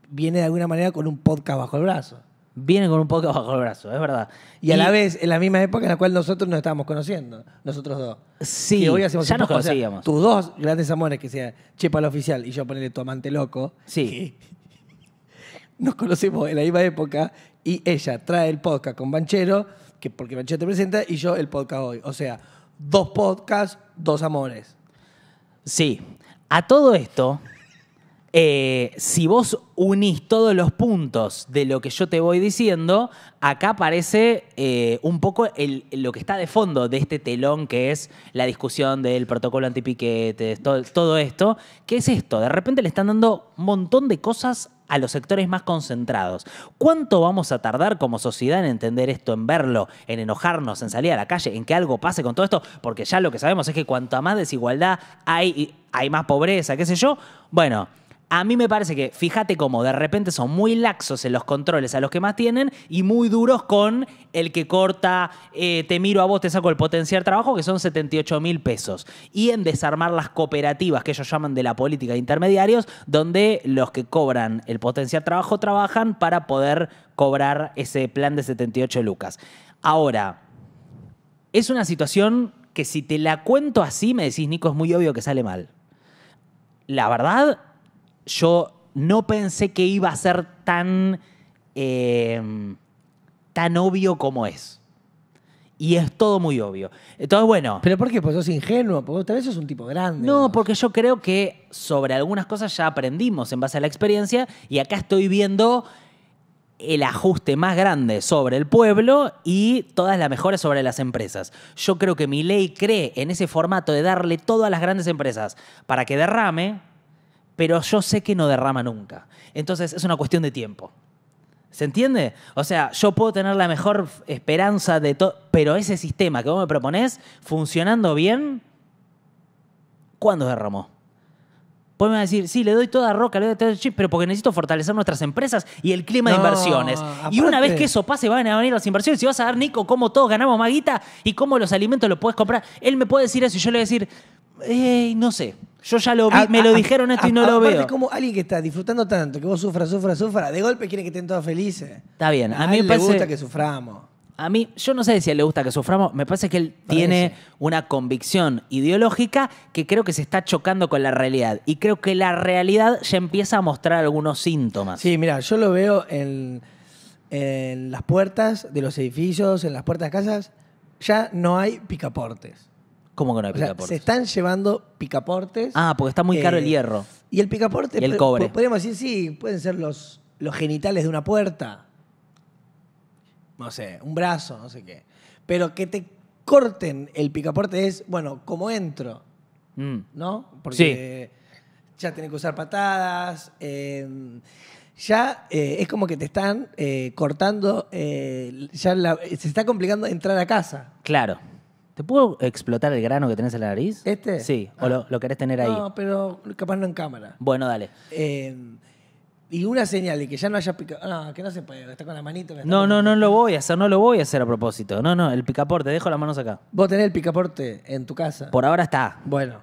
viene de alguna manera con un podcast bajo el brazo. Viene con un podcast bajo el brazo, es verdad. Y, a la vez, en la misma época en la cual nosotros nos estábamos conociendo, nosotros dos. Sí, ya nos conocíamos. tus dos grandes amores, que sea Chepa lo oficial y yo ponerle tu amante loco. Sí. nos conocimos en la misma época y ella trae el podcast con Banchero, que porque Banchero te presenta, y yo el podcast hoy. O sea, dos podcasts, dos amores. Sí. A todo esto, eh, si vos unís todos los puntos de lo que yo te voy diciendo, acá aparece eh, un poco lo que está de fondo de este telón que es la discusión del protocolo antipiquetes, todo, todo esto, ¿Qué es esto. De repente le están dando un montón de cosas a los sectores más concentrados. ¿Cuánto vamos a tardar como sociedad en entender esto, en verlo, en enojarnos, en salir a la calle, en que algo pase con todo esto? Porque ya lo que sabemos es que cuanto más desigualdad hay, hay más pobreza, qué sé yo. Bueno, a mí me parece que, fíjate cómo de repente son muy laxos en los controles a los que más tienen y muy duros con el que corta, eh, te miro a vos, te saco el potencial trabajo, que son 78 mil pesos. Y en desarmar las cooperativas que ellos llaman de la política de intermediarios, donde los que cobran el potencial trabajo trabajan para poder cobrar ese plan de 78 lucas. Ahora, es una situación que si te la cuento así, me decís, Nico, es muy obvio que sale mal. La verdad yo no pensé que iba a ser tan, eh, tan obvio como es. Y es todo muy obvio. Entonces, bueno. ¿Pero por qué? Pues sos ingenuo, porque tal vez sos un tipo grande. No, porque yo creo que sobre algunas cosas ya aprendimos en base a la experiencia y acá estoy viendo el ajuste más grande sobre el pueblo y todas las mejoras sobre las empresas. Yo creo que mi ley cree en ese formato de darle todo a las grandes empresas para que derrame, pero yo sé que no derrama nunca. Entonces es una cuestión de tiempo. ¿Se entiende? O sea, yo puedo tener la mejor esperanza de todo, pero ese sistema que vos me proponés, funcionando bien, ¿cuándo derramó? Vos decir, sí, le doy toda roca, le doy todo el chip, pero porque necesito fortalecer nuestras empresas y el clima de inversiones. Y una vez que eso pase, van a venir las inversiones y vas a ver, Nico, cómo todos ganamos más y cómo los alimentos los puedes comprar. Él me puede decir eso y yo le voy a decir, no sé. Yo ya lo vi, ah, me lo ah, ah, dijeron esto y no lo veo. Es como alguien que está disfrutando tanto, que vos sufra, sufra, sufra, de golpe quiere que estén todos felices. Está bien, a, mí me parece, gusta que suframos. A mí, yo no sé si a él le gusta que suframos, me parece que él tiene una convicción ideológica que creo que se está chocando con la realidad. Y creo que la realidad ya empieza a mostrar algunos síntomas. Sí, mira, yo lo veo en, en las puertas de los edificios, en las puertas de casas, ya no hay picaportes. ¿Cómo que no hay picaportes? se están llevando picaportes. Ah, porque está muy caro el eh, hierro. Y el picaporte. el cobre. Podríamos decir, sí, pueden ser los, los genitales de una puerta. No sé, un brazo, no sé qué. Pero que te corten el picaporte es, bueno, como entro. Mm. ¿No? Porque ya tenés que usar patadas. Em, ya eh, es como que te están eh, cortando, ya se está complicando entrar a casa. Claro. ¿Te puedo explotar el grano que tenés en la nariz? ¿Este? Sí, o lo, ah. querés tener ahí. No, pero capaz no en cámara. Bueno, dale. Em, y una señal de que ya no haya picaporte. No, que no se puede, está con la manito. no, no, no lo voy a hacer, no lo voy a hacer a propósito. No, no, el picaporte, dejo las manos acá. Vos tenés el picaporte en tu casa. Por ahora está. Bueno.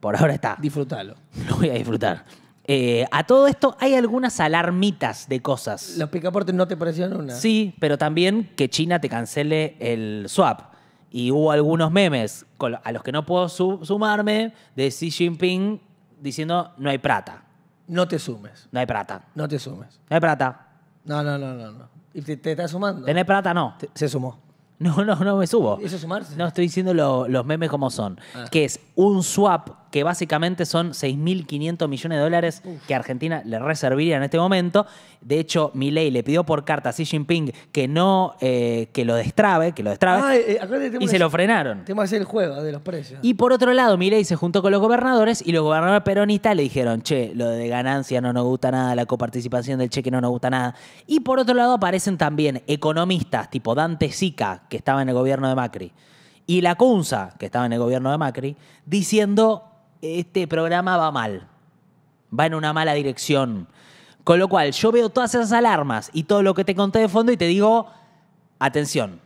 Por ahora está. Disfrútalo. Lo voy a disfrutar. Eh, a todo esto hay algunas alarmitas de cosas. ¿Los picaportes no te parecieron una? Sí, pero también que China te cancele el swap y hubo algunos memes a los que no puedo sumarme de Xi Jinping diciendo no hay plata. No te sumes. No hay plata. No te sumes. No hay plata. No, no, no, no. no. ¿Y te, te estás sumando? ¿Tenés plata? No. se sumó. No, no, no me subo. ¿Eso sumarse? No, estoy diciendo los memes como son. Ah. Que es un swap que básicamente son 6.500 millones de dólares que Argentina le reservaría en este momento. De hecho, Milei le pidió por carta a Xi Jinping que no, eh, que lo destrabe, que lo destrabe. Ah, eh, y se lo frenaron. que hacer el juego de los precios. Y por otro lado, Milei se juntó con los gobernadores y los gobernadores peronistas le dijeron, che, lo de ganancia no nos gusta nada, la coparticipación del cheque no nos gusta nada. Y por otro lado aparecen también economistas tipo Dante Sica, que estaba en el gobierno de Macri, y la CUNSA, que estaba en el gobierno de Macri, diciendo, este programa va mal, va en una mala dirección. Con lo cual, yo veo todas esas alarmas y todo lo que te conté de fondo y te digo, atención,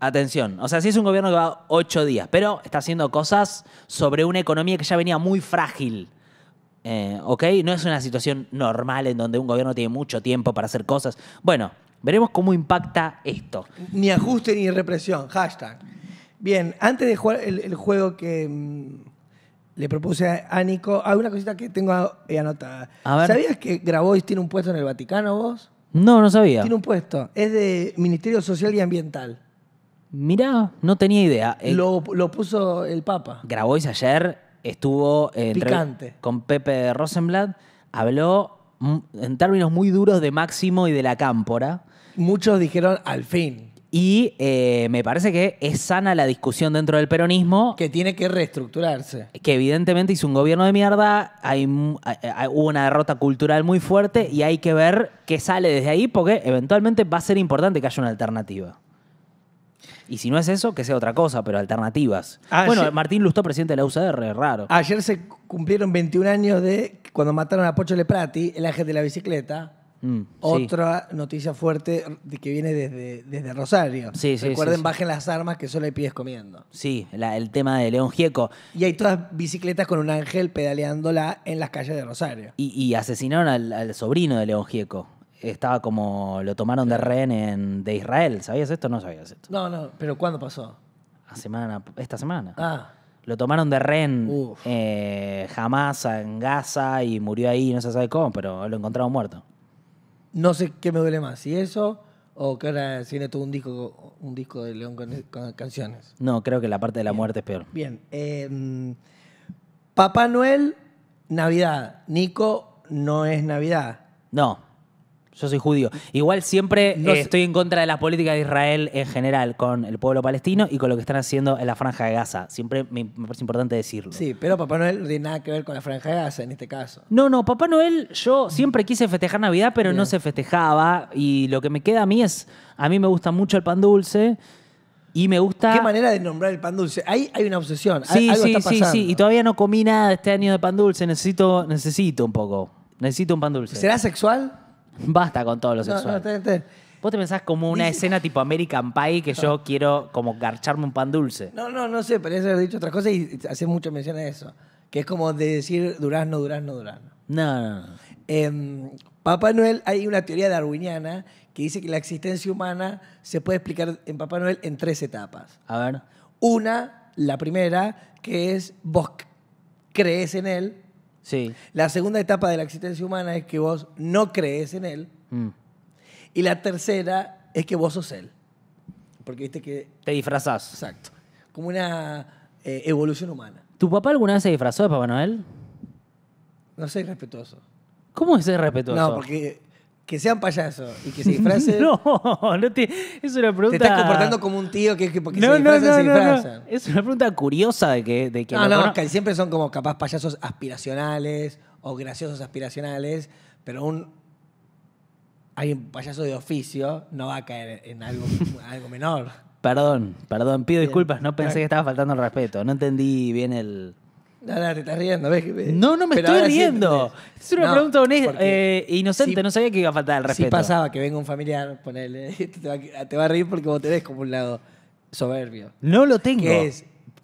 atención. O sea, si es un gobierno que va ocho días, pero está haciendo cosas sobre una economía que ya venía muy frágil. Eh, ¿Ok? No es una situación normal en donde un gobierno tiene mucho tiempo para hacer cosas. Bueno, Veremos cómo impacta esto. Ni ajuste ni represión, hashtag. Bien, antes de jugar el, juego que mm, le propuse a Nico, hay una cosita que tengo eh, anotada. ¿Sabías que Grabois tiene un puesto en el Vaticano vos? No, no sabía. Tiene un puesto. Es de Ministerio Social y Ambiental. Mirá, no tenía idea. Eh, lo, puso el Papa. Grabois ayer estuvo con Pepe Rosenblatt, habló en términos muy duros de Máximo y de la Cámpora. Muchos dijeron al fin. Y eh, me parece que es sana la discusión dentro del peronismo. Que tiene que reestructurarse. Que evidentemente hizo un gobierno de mierda, hubo una derrota cultural muy fuerte y hay que ver qué sale desde ahí porque eventualmente va a ser importante que haya una alternativa. Y si no es eso, que sea otra cosa, pero alternativas. Ah, bueno, Martín Lustó, presidente de la UCR, raro. Ayer se cumplieron 21 años de cuando mataron a Pocho Leprati, el ángel de la bicicleta. Mm, otra noticia fuerte que viene desde, desde Rosario. Recuerden, bajen las armas que solo hay pies comiendo. Sí, el tema de León Gieco. Y hay todas bicicletas con un ángel pedaleándola en las calles de Rosario. Y, asesinaron al, al sobrino de León Gieco estaba como. Lo tomaron de rehén de Israel. ¿Sabías esto? No sabías esto. No, no, pero ¿cuándo pasó? La semana, esta semana. Ah. Lo tomaron de rehén eh, jamás en Gaza y murió ahí, no se sabe cómo, pero lo encontraron muerto. No sé qué me duele más, si eso o que ahora tiene todo un disco, un disco de León con, canciones. No, creo que la parte de la muerte es peor. Bien. Em, Papá Noel, Navidad. Nico no es Navidad. No. Yo soy judío. Igual siempre eh, estoy en contra de la política de Israel en general con el pueblo palestino y con lo que están haciendo en la Franja de Gaza. Siempre me, parece importante decirlo. Sí, pero Papá Noel no tiene nada que ver con la Franja de Gaza en este caso. No, no, Papá Noel, yo siempre quise festejar Navidad, pero no se festejaba. Y lo que me queda a mí es, a mí me gusta mucho el pan dulce. Y me gusta. Qué manera de nombrar el pan dulce. Ahí hay una obsesión. Sí, sí, sí, sí. Y todavía no comí nada este año de pan dulce. Necesito, necesito un poco. Necesito un pan dulce. ¿Será sexual? Basta con todos los sexual. Vos te pensás como una escena tipo American Pie que yo quiero como garcharme un pan dulce. No, no, no sé, pero eso he dicho otra cosa y hace mucho mención a eso. Que es como de decir durazno, durazno, durazno. No, no, no. Em, Papá Noel, hay una teoría darwiniana que dice que la existencia humana se puede explicar en Papá Noel en tres etapas. A ver. Una, la primera, que es vos crees en él Sí. La segunda etapa de la existencia humana es que vos no crees en él. Mm. Y la tercera es que vos sos él. Porque viste que... Te disfrazás. Exacto. Como una eh, evolución humana. ¿Tu papá alguna vez se disfrazó de Papá Noel? No soy respetuoso. ¿Cómo es ser respetuoso? No, porque que sean payasos y que se disfracen. No, no te, es una pregunta. Te estás comportando como un tío que, que no, se disfrazan, no, se disfrazan. Es una pregunta curiosa de que. De que no, no, siempre son como capaz payasos aspiracionales o graciosos aspiracionales, pero un. Hay un payaso de oficio, no va a caer en algo, algo menor. Perdón, perdón, pido disculpas, no pensé que estaba faltando el respeto, no entendí bien el, no, no, te estás riendo, eh, No, no me estoy riendo. es una pregunta eh, inocente, no sabía que iba a faltar el Si pasaba que venga un familiar, ponele, te va, a reír porque vos te ves como un lado soberbio. No lo tengo.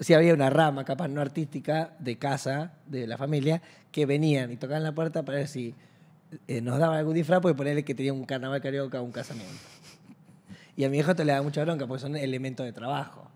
si había una rama capaz no artística de casa de la familia que venían y tocaban la puerta para ver si eh, nos daba algún disfraz y pues ponerle que tenía un carnaval carioca o un casamiento y a mi hijo te le da mucha bronca porque son elementos de trabajo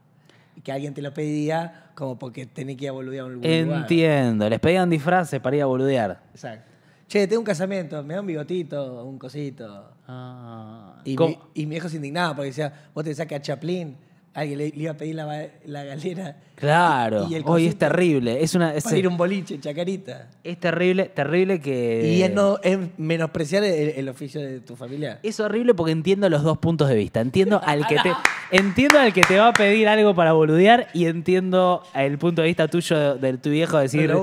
que alguien te lo pedía como porque tenés que ir a boludear a un lugar. Entiendo, les pedían disfraces para ir a boludear. Exacto. Che, tengo un casamiento, me da un bigotito, un cosito. Ah. y, mi, y, mi, hijo se indignaba porque decía, vos te saques a Chaplin alguien ah, le, iba a pedir la, galera. Claro, y, hoy es terrible. Es una, un boliche, chacarita. Es terrible, terrible que... Y es, no, menospreciar el, oficio de tu familia. Es horrible porque entiendo los dos puntos de vista. Entiendo al que ah, te, entiendo al que te va a pedir algo para boludear y entiendo el punto de vista tuyo de, tu viejo decir,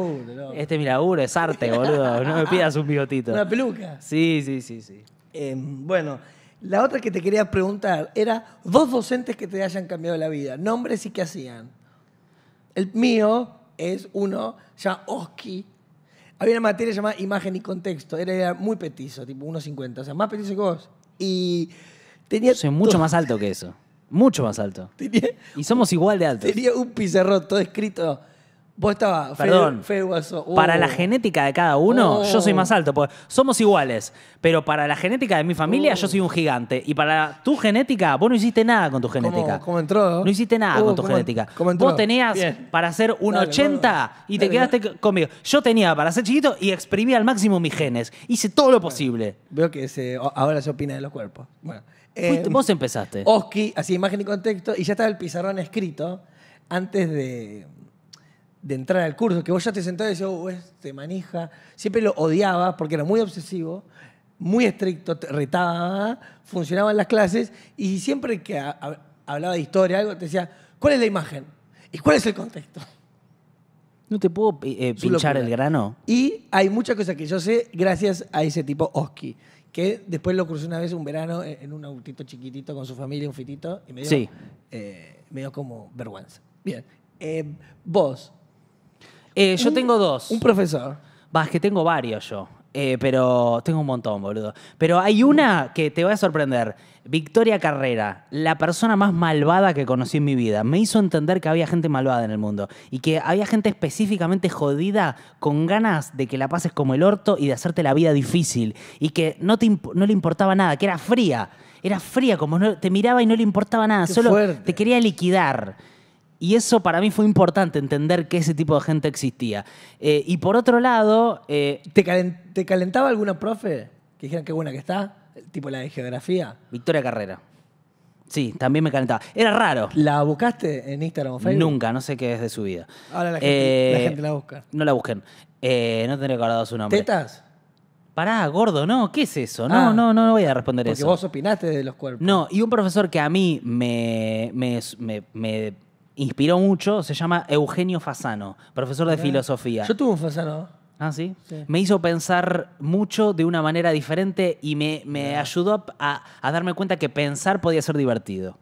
este es mi laburo, es arte, boludo, no me pidas un bigotito. Una peluca. Sí, sí, sí, sí. Em, bueno... La otra que te quería preguntar era dos docentes que te hayan cambiado la vida, nombres y qué hacían. El mío es uno, se llama Oski. Había una materia llamada imagen y contexto. Era, muy petizo, tipo 1.50, o sea, más petizo que vos. Y tenía... Soy mucho más alto que eso. Mucho más alto. y somos igual de altos. Tenía un pizarrón todo escrito Vos estabas, Perdón. Para la oh. genética de cada uno, oh. yo soy más alto. somos iguales. Pero para la genética de mi familia, yo oh. soy un gigante. Y para tu genética, vos no hiciste nada con tu genética. ¿Cómo, entró? No hiciste nada con uh, tu genética. vos tenías para ser un 80 y te quedaste conmigo. Yo tenía para ser chiquito y exprimí al máximo mis genes. Hice todo lo posible. veo que ahora se opina de los cuerpos. Bueno. Em, vos empezaste. Oski, así imagen y contexto, y ya estaba el pizarrón escrito antes de de entrar al curso, que vos ya te sentabas y decís, oh, manija. Siempre lo odiaba porque era muy obsesivo, muy estricto, retaba, funcionaban las clases y siempre que hablaba de historia, algo, te decía, ¿cuál es la imagen? ¿Y cuál es el contexto? No te puedo eh, pinchar el grano. Y hay muchas cosas que yo sé gracias a ese tipo Oski, que después lo crucé una vez un verano e, en un autito chiquitito con su familia, un fitito, y me dio, eh, como vergüenza. Bien. Eh, vos, eh, yo tengo dos. Un profesor. Vas, que tengo varios yo. Eh, pero tengo un montón, boludo. Pero hay una que te va a sorprender. Victoria Carrera, la persona más malvada que conocí en mi vida, me hizo entender que había gente malvada en el mundo y que había gente específicamente jodida con ganas de que la pases como el orto y de hacerte la vida difícil y que no, le importaba nada, que era fría. Era fría, como no, te miraba y no le importaba nada, solo te quería liquidar. Y eso para mí fue importante, entender que ese tipo de gente existía. Eh, y por otro lado... Eh, ¿Te, calentaba alguna profe que dijeran qué buena que está? Tipo la de geografía. Victoria Carrera. Sí, también me calentaba. Era raro. ¿La buscaste en Instagram o Facebook? Nunca, no sé qué es de su vida. Ahora la gente, la, eh, busca. No la busquen. no tendría que haber su nombre. ¿Tetas? Pará, gordo, no, ¿qué es eso? No, ah, no, no, voy a responder eso. Porque vos opinaste de los cuerpos. No, y un profesor que a mí me inspiró mucho se llama Eugenio Fasano, profesor de filosofía. Yo tuve un Fasano. Ah, ¿sí? Me hizo pensar mucho de una manera diferente y me, ayudó a, darme cuenta que pensar podía ser divertido.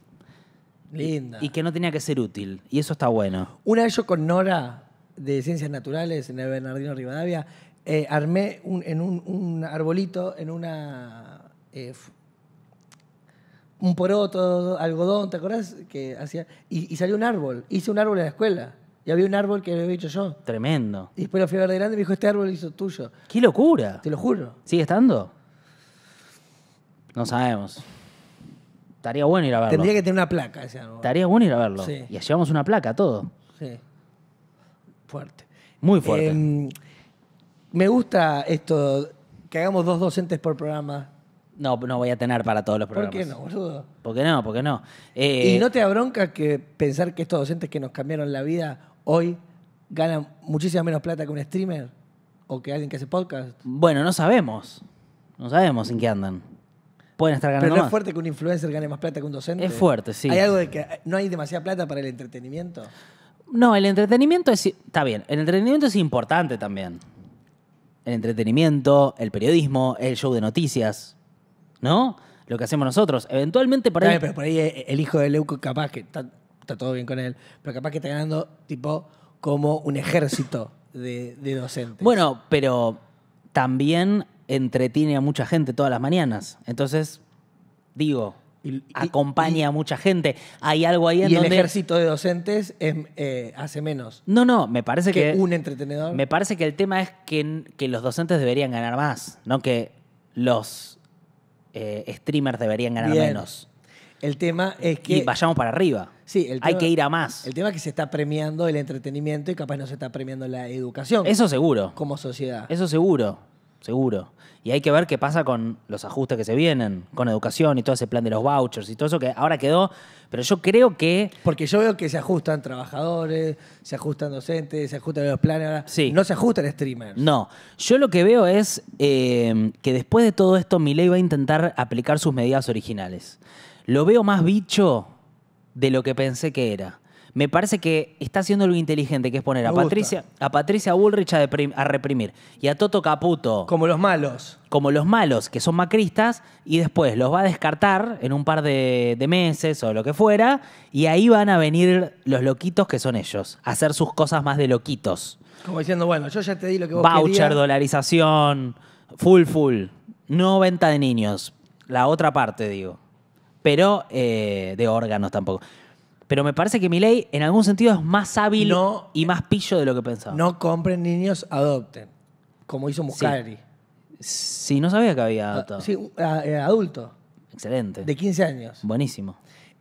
Linda. Y, que no tenía que ser útil. Y eso está bueno. Una vez yo con Nora de Ciencias Naturales en el Bernardino Rivadavia eh, armé un, en un, arbolito, en una eh, un poroto, algodón, ¿te acuerdas? Que hacía, y, salió un árbol. Hice un árbol en la escuela. Y había un árbol que lo había hecho yo. Tremendo. Y después lo fui a ver de grande y me dijo, este árbol lo hizo tuyo. ¡Qué locura! Te lo juro. ¿Sigue estando? No sabemos. Estaría bueno ir a verlo. Tendría que tener una placa ese árbol. Estaría bueno ir a verlo. Y llevamos una placa, todo. Sí. Fuerte. Muy fuerte. Em, me gusta esto, que hagamos dos docentes por programa. No, no voy a tener para todos los programas. ¿Por qué no, boludo? ¿Por qué no? ¿Por qué no? ¿Y eh, no te da bronca que pensar que estos docentes que nos cambiaron la vida hoy ganan muchísima menos plata que un streamer o que alguien que hace podcast? Bueno, no sabemos. No sabemos en qué andan. Pueden estar ganando Pero no más. es fuerte que un influencer gane más plata que un docente. Es fuerte, sí. ¿Hay algo de que no hay demasiada plata para el entretenimiento? No, el entretenimiento es. Está bien, el entretenimiento es importante también. El entretenimiento, el periodismo, el show de noticias. ¿no? Lo que hacemos nosotros. Eventualmente por ahí. pero por ahí eh, el hijo de Leuco, capaz que está, todo bien con él, pero capaz que está ganando, tipo, como un ejército de, docentes. Bueno, pero también entretiene a mucha gente todas las mañanas. Entonces, digo, acompaña a mucha gente. Hay algo ahí en y el ejército de docentes eh, hace menos. No, no, me parece que, que, un entretenedor. Me parece que el tema es que, que los docentes deberían ganar más, no que los eh, streamers deberían ganar menos. El tema es que. Y vayamos para arriba. Sí, hay que ir a más. El tema es que se está premiando el entretenimiento y capaz no se está premiando la educación. Eso seguro. Como sociedad. Eso seguro seguro. Y hay que ver qué pasa con los ajustes que se vienen, con educación y todo ese plan de los vouchers y todo eso que ahora quedó. Pero yo creo que. Porque yo veo que se ajustan trabajadores, se ajustan docentes, se ajustan los planes. Sí. No se ajustan streamers. No. Yo lo que veo es eh, que después de todo esto, Milei va a intentar aplicar sus medidas originales. Lo veo más bicho de lo que pensé que era me parece que está haciendo lo inteligente, que es poner a Patricia, a Patricia Bullrich a, reprimir y a Toto Caputo. Como los malos. Como los malos, que son macristas, y después los va a descartar en un par de, meses o lo que fuera, y ahí van a venir los loquitos que son ellos, a hacer sus cosas más de loquitos. Como diciendo, bueno, yo ya te di lo que vos Voucher, dolarización, full, full. No venta de niños. La otra parte, digo. Pero eh, de órganos tampoco. Pero me parece que mi ley, en algún sentido es más hábil y más pillo de lo que pensaba. No compren niños, adopten. Como hizo Muscari. Sí, no sabía que había ah, Sí, ah, eh, adulto, Excelente. de 15 años. Buenísimo.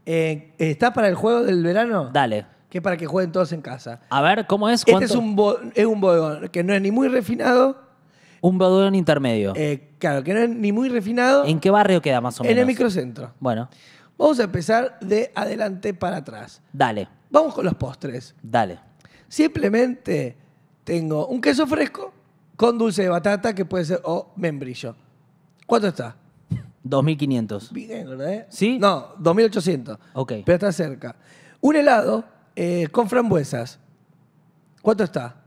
Eh, ¿Está para el juego del verano? Dale. Que es para que jueguen todos en casa. A ver, ¿cómo es? Este es un, es un bodegón que no es ni muy refinado. Un bodegón intermedio. Eh, claro, que no es ni muy refinado. ¿En qué barrio queda más o menos? en el microcentro. Bueno, Vamos a empezar de adelante para atrás. Dale. Vamos con los postres. Dale. Simplemente tengo un queso fresco con dulce de batata que puede ser o membrillo. ¿Cuánto está? 2500. Bien, ¿verdad? ¿Sí? No, 2800. Ok. Pero está cerca. Un helado eh, con frambuesas. ¿Cuánto está?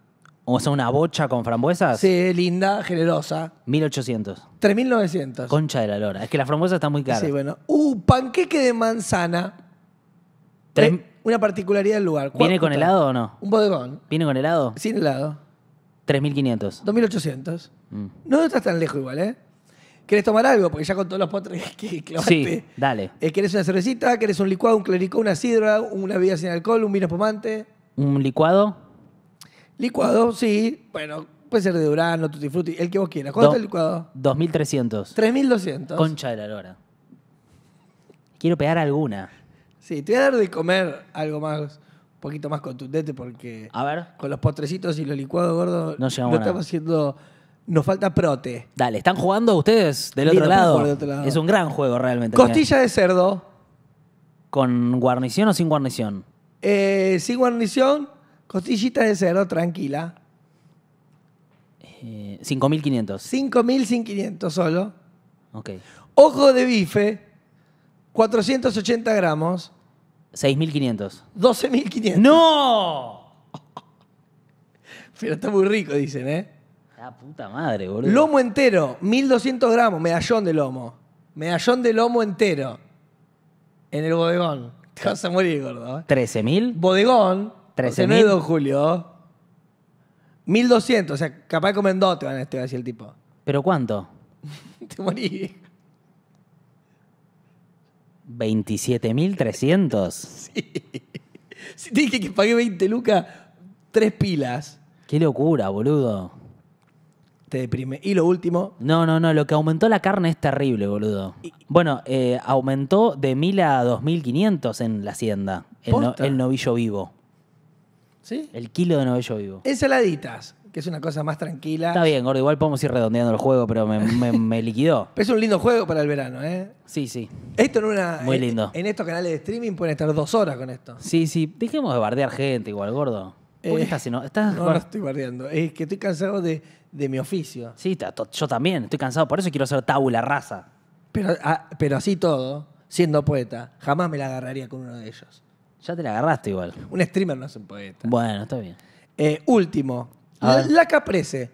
O sea, una bocha con frambuesas. Sí, linda, generosa. 1800. 3900. Concha de la lora. Es que la frambuesa está muy caras. Sí, bueno. Uh, panqueque de manzana. Eh, una particularidad del lugar. ¿Viene con helado o no? Un bodegón. ¿Viene con helado? Sin helado. 3500. 2800. Mm. No estás tan lejos igual, ¿eh? ¿Querés tomar algo? Porque ya con todos los potres que Sí, dale. Eh, ¿Querés una cervecita? ¿Querés un licuado, un clericó, una sidra, una bebida sin alcohol, un vino espumante? Un licuado, Licuado, sí, bueno, puede ser de Durano, Tutti Frutti, el que vos quieras. ¿Cuánto el licuado? 2300. 3200. Concha de la lora. Quiero pegar alguna. Sí, te voy a dar de comer algo más, un poquito más contundente porque A ver. con los postrecitos y los licuados gordos No llegamos estamos haciendo. Nos falta prote. Dale, ¿están jugando ustedes del otro, lado? Es un gran juego realmente. Costilla de cerdo, ¿Con guarnición o sin guarnición? Eh, sin guarnición, Costillita de cerdo, tranquila. 5.500. Eh, 5.500 solo. Ok. Ojo de bife, 480 gramos. 6.500. 12.500. ¡No! Pero está muy rico, dicen, ¿eh? La ah, puta madre, boludo. Lomo entero, 1.200 gramos, medallón de lomo. Medallón de lomo entero. En el bodegón. Te vas a morir, gordo. ¿13.000? ¿eh? Bodegón. 13 no Julio. 1200, o sea, capaz de comen dos te van a decir así el tipo. ¿Pero cuánto? te morí. 27.300. sí. Si te dije que pagué 20 lucas, tres pilas. Qué locura, boludo. Te deprime. Y lo último. No, no, no. Lo que aumentó la carne es terrible, boludo. Bueno, eh, aumentó de 1000 a 2500 en la hacienda. el novillo vivo. El kilo de novello vivo. Ensaladitas, que es una cosa más tranquila. Está bien, gordo, igual podemos ir redondeando el juego, pero me, liquidó. Es un lindo juego para el verano, ¿eh? Sí, sí. Esto en una. Muy lindo. En, estos canales de streaming pueden estar dos horas con esto. Sí, sí. Dejemos de bardear gente igual, gordo. Eh, no, estoy bardeando. Es que estoy cansado de, mi oficio. Sí, yo también, estoy cansado. Por eso quiero hacer tabula rasa. Pero, ah, pero así todo, siendo poeta, jamás me la agarraría con uno de ellos. Ya te la agarraste igual. Un streamer no es un poeta. Bueno, está bien. Eh, último, la, caprese.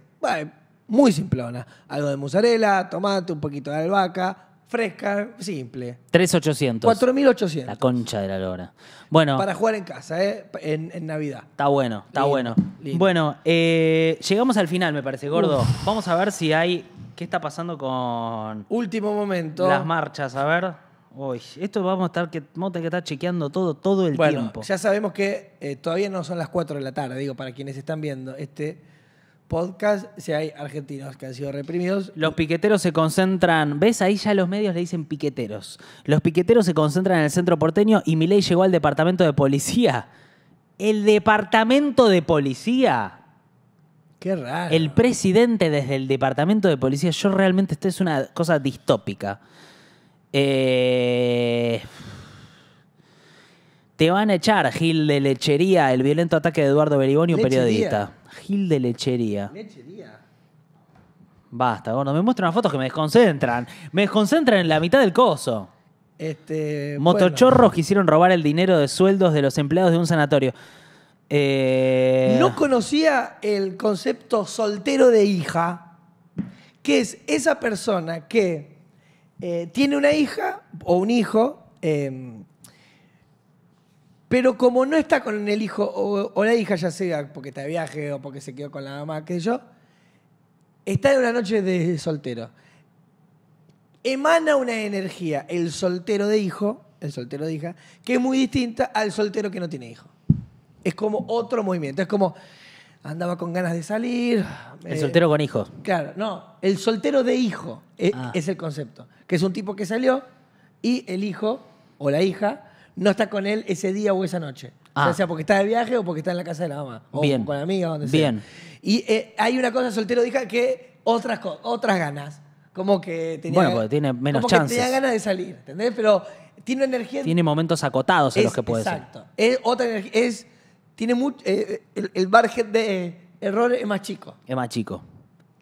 muy simplona. Algo de mozzarella, tomate, un poquito de albahaca, fresca, simple. 3800. 4800. La concha de la lora. Bueno, Para jugar en casa, eh, en, Navidad. está bueno, está bueno. Bueno, eh, llegamos al final, me parece, gordo. Vamos a ver si hay. ¿Qué está pasando con Último momento. las marchas? A ver. Uy, esto vamos a estar que, que estar chequeando todo, todo el bueno, tiempo. Ya sabemos que eh, todavía no son las 4 de la tarde, digo, para quienes están viendo este podcast, si hay argentinos que han sido reprimidos. Los piqueteros se concentran, ¿ves? Ahí ya los medios le dicen piqueteros. Los piqueteros se concentran en el centro porteño y Milei llegó al departamento de policía. El departamento de policía. Qué raro. El presidente desde el departamento de policía, yo realmente, esto es una cosa distópica. Eh, te van a echar, Gil de Lechería, el violento ataque de Eduardo Beriboni, periodista. Gil de Lechería. Lechería. Basta, cuando me muestran fotos que me desconcentran. Me desconcentran en la mitad del coso. Este, Motochorros quisieron robar el dinero de sueldos de los empleados de un sanatorio. Eh, no conocía el concepto soltero de hija, que es esa persona que eh, tiene una hija o un hijo, em, pero como no está con el hijo o, la hija, ya sea porque está de viaje o porque se quedó con la mamá, que yo, está en una noche de soltero. Emana una energía el soltero de hijo, el soltero de hija, que es muy distinta al soltero que no tiene hijo. Es como otro movimiento, es como andaba con ganas de salir. El eh, soltero con hijos. Claro, no, el soltero de hijo eh, ah. es, el concepto. Que es un tipo que salió y el hijo o la hija no está con él ese día o esa noche. O ah. sea, porque está de viaje o porque está en la casa de la mamá. O Bien. con la amiga, donde sea. Bien. Y eh, hay una cosa soltero de hija que otras, otras ganas. Como que tenía, bueno, porque tiene menos como Que tenía ganas de salir, ¿entendés? Pero tiene energía. Tiene momentos acotados en los que puede Exacto. Es otra energía tiene mucho, eh, eh, el, el de error es más chico. Es más chico.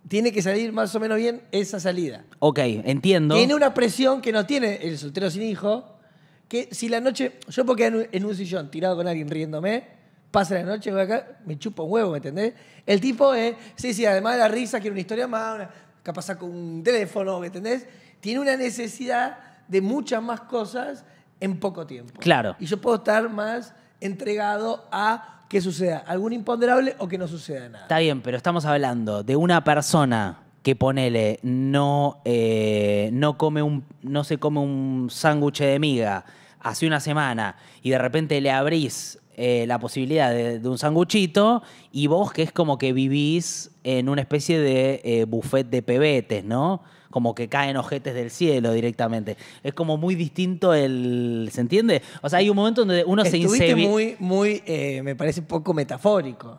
Tiene que salir más o menos bien esa salida. Ok, entiendo. Tiene una presión que no tiene el soltero sin hijo, que si la noche, yo puedo en un, sillón tirado con alguien riéndome, pasa la noche, voy acá, me chupo un huevo, ¿me entendés? El tipo es, eh, sí, sí, además de la risa, quiere una historia más, que capaz con un teléfono, ¿me entendés? Tiene una necesidad de muchas más cosas en poco tiempo. Claro. Y yo puedo estar más entregado a que suceda algún imponderable o que no suceda nada. Está bien, pero estamos hablando de una persona que ponele, no, eh, no, come un, no se come un sándwich de miga hace una semana y de repente le abrís eh, la posibilidad de, un sanguchito y vos que es como que vivís en una especie de eh, buffet de pebetes, ¿no? Como que caen ojetes del cielo directamente. Es como muy distinto el. ¿Se entiende? O sea, hay un momento donde uno se Estuviste muy, muy. Eh, me parece poco metafórico.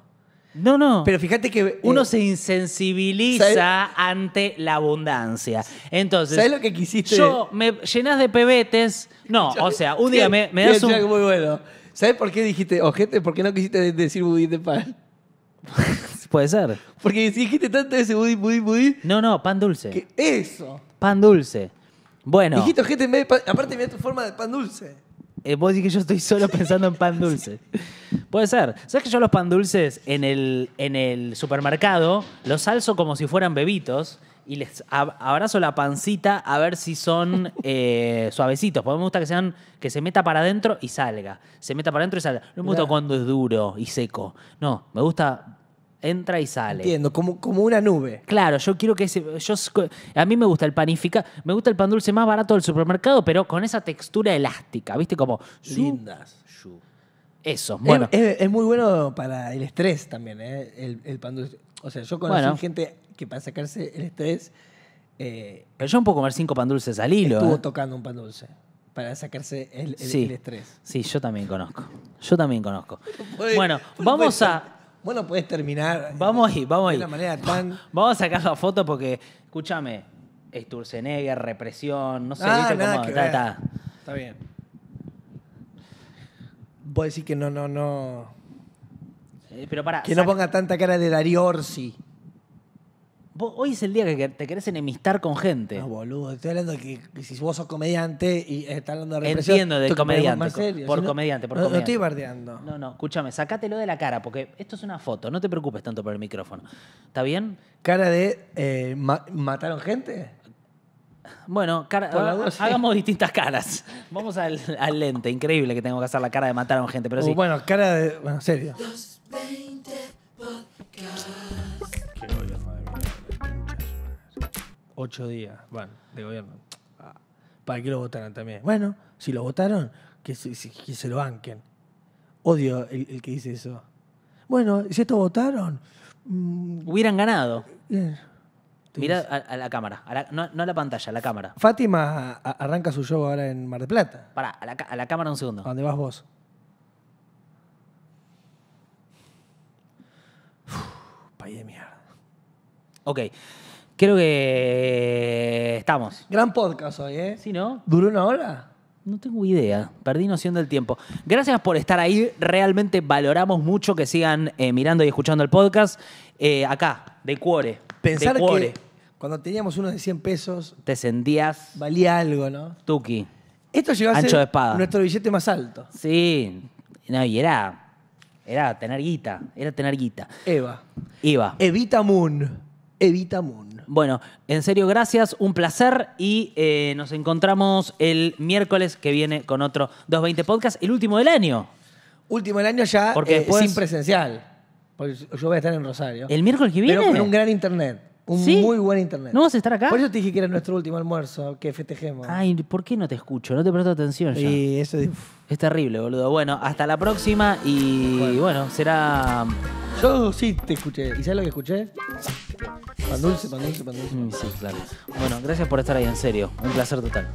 No, no. Pero fíjate que. Uno se insensibiliza ante la abundancia. Entonces. ¿Sabes lo que quisiste? Yo, me llenas de pebetes. No, o sea, un día me, das un. Muy bueno. ¿Sabes por qué dijiste ojete? ¿Por qué no quisiste decir budín de pan? Puede ser. Porque si dijiste tanto ese budín, budi, budi. No, no, pan dulce. ¿Qué? Eso. Pan dulce. Bueno. Dijiste ojete en de Aparte, mira tu forma de pan dulce. Eh, vos dijiste que yo estoy solo pensando en pan dulce. Puede ser. ¿Sabes que yo los pan dulces en el, en el supermercado los salzo como si fueran bebitos? y les abrazo la pancita a ver si son eh, suavecitos. Porque me gusta que sean, que se meta para adentro y salga. Se meta para adentro y salga. No me gusta cuando es duro y seco. No, me gusta entra y sale. Entiendo, como, como una nube. Claro, yo quiero que ese. Yo, a mí me gusta el panificado. Me gusta el pan dulce más barato del supermercado, pero con esa textura elástica, ¿viste? Como. Lindas. Eso, bueno. Es, muy bueno para el estrés también, ¿eh? El, pan dulce. O sea, yo conozco gente que para sacarse el estrés. Eh, pero yo un puedo comer cinco pan dulces al hilo. Estuvo ¿eh? tocando un pan dulce para sacarse el, estrés. Sí, yo también conozco. Yo también conozco. bueno, vamos a. Bueno, puedes terminar. Eh, vamos ahí, vamos ahí. De una manera tan. Vamos a sacar la foto porque, escúchame, Sturzenegger, represión, no sé, ah, cómo? Está, está. está bien. a decir que no, no, no. pero para. Que no ponga tanta cara de Darío Orsi hoy es el día que te querés enemistar con gente. No, boludo, estoy hablando de que, si vos sos comediante y estás hablando de represión... Entiendo de comediante, por, comediante, por comediante, no, estoy bardeando. No, no, escúchame, sacátelo de la cara, porque esto es una foto, no te preocupes tanto por el micrófono. ¿Está bien? ¿Cara de eh, mataron gente? Bueno, hagamos distintas caras. Vamos al, lente, increíble que tengo que hacer la cara de mataron gente, pero uh, sí. Bueno, cara de... Bueno, serio. ocho días bueno, de gobierno. ¿Para que lo votaran también? Bueno, si lo votaron, que se, lo banquen. Odio el, que dice eso. Bueno, si esto votaron. Mm, Hubieran ganado. Mira a, la cámara, no, a la pantalla, a la cámara. Fátima arranca su show ahora en Mar de Plata. Pará, a la, cámara un segundo. ¿A dónde vas vos? Paye de mierda. Ok. Creo que eh, estamos. Gran podcast hoy, ¿eh? Sí, ¿no? ¿Duró una hora? No tengo idea. Perdí noción del tiempo. Gracias por estar ahí. Realmente valoramos mucho que sigan eh, mirando y escuchando el podcast. Eh, acá, de Cuore. Pensar de Cuore. que cuando teníamos uno de 100 pesos... Te sentías... Valía algo, ¿no? Tuki. Esto llegó a ser nuestro billete más alto. Sí. No, y era... Era tener guita. Era tener guita. Eva. Eva. Evita Moon. Evita Moon. Bueno, en serio, gracias, un placer y eh, nos encontramos el miércoles que viene con otro 220 Podcast, el último del año. Último del año ya Porque eh, sin presencial. Porque yo voy a estar en Rosario. ¿El miércoles que viene? Pero con un gran internet. Un muy buen internet. ¿No vas a estar acá? Por eso te dije que era nuestro último almuerzo, que festejemos. Ay, ¿por qué no te escucho? No te presto atención ya. Y eso es... terrible, boludo. Bueno, hasta la próxima y bueno, será. Mm, Yo sí te escuché. ¿Y sabes lo que escuché? Pan dulce, pan dulce, pan mm, sí, claro. Bueno, gracias por estar ahí, en serio. Un placer total.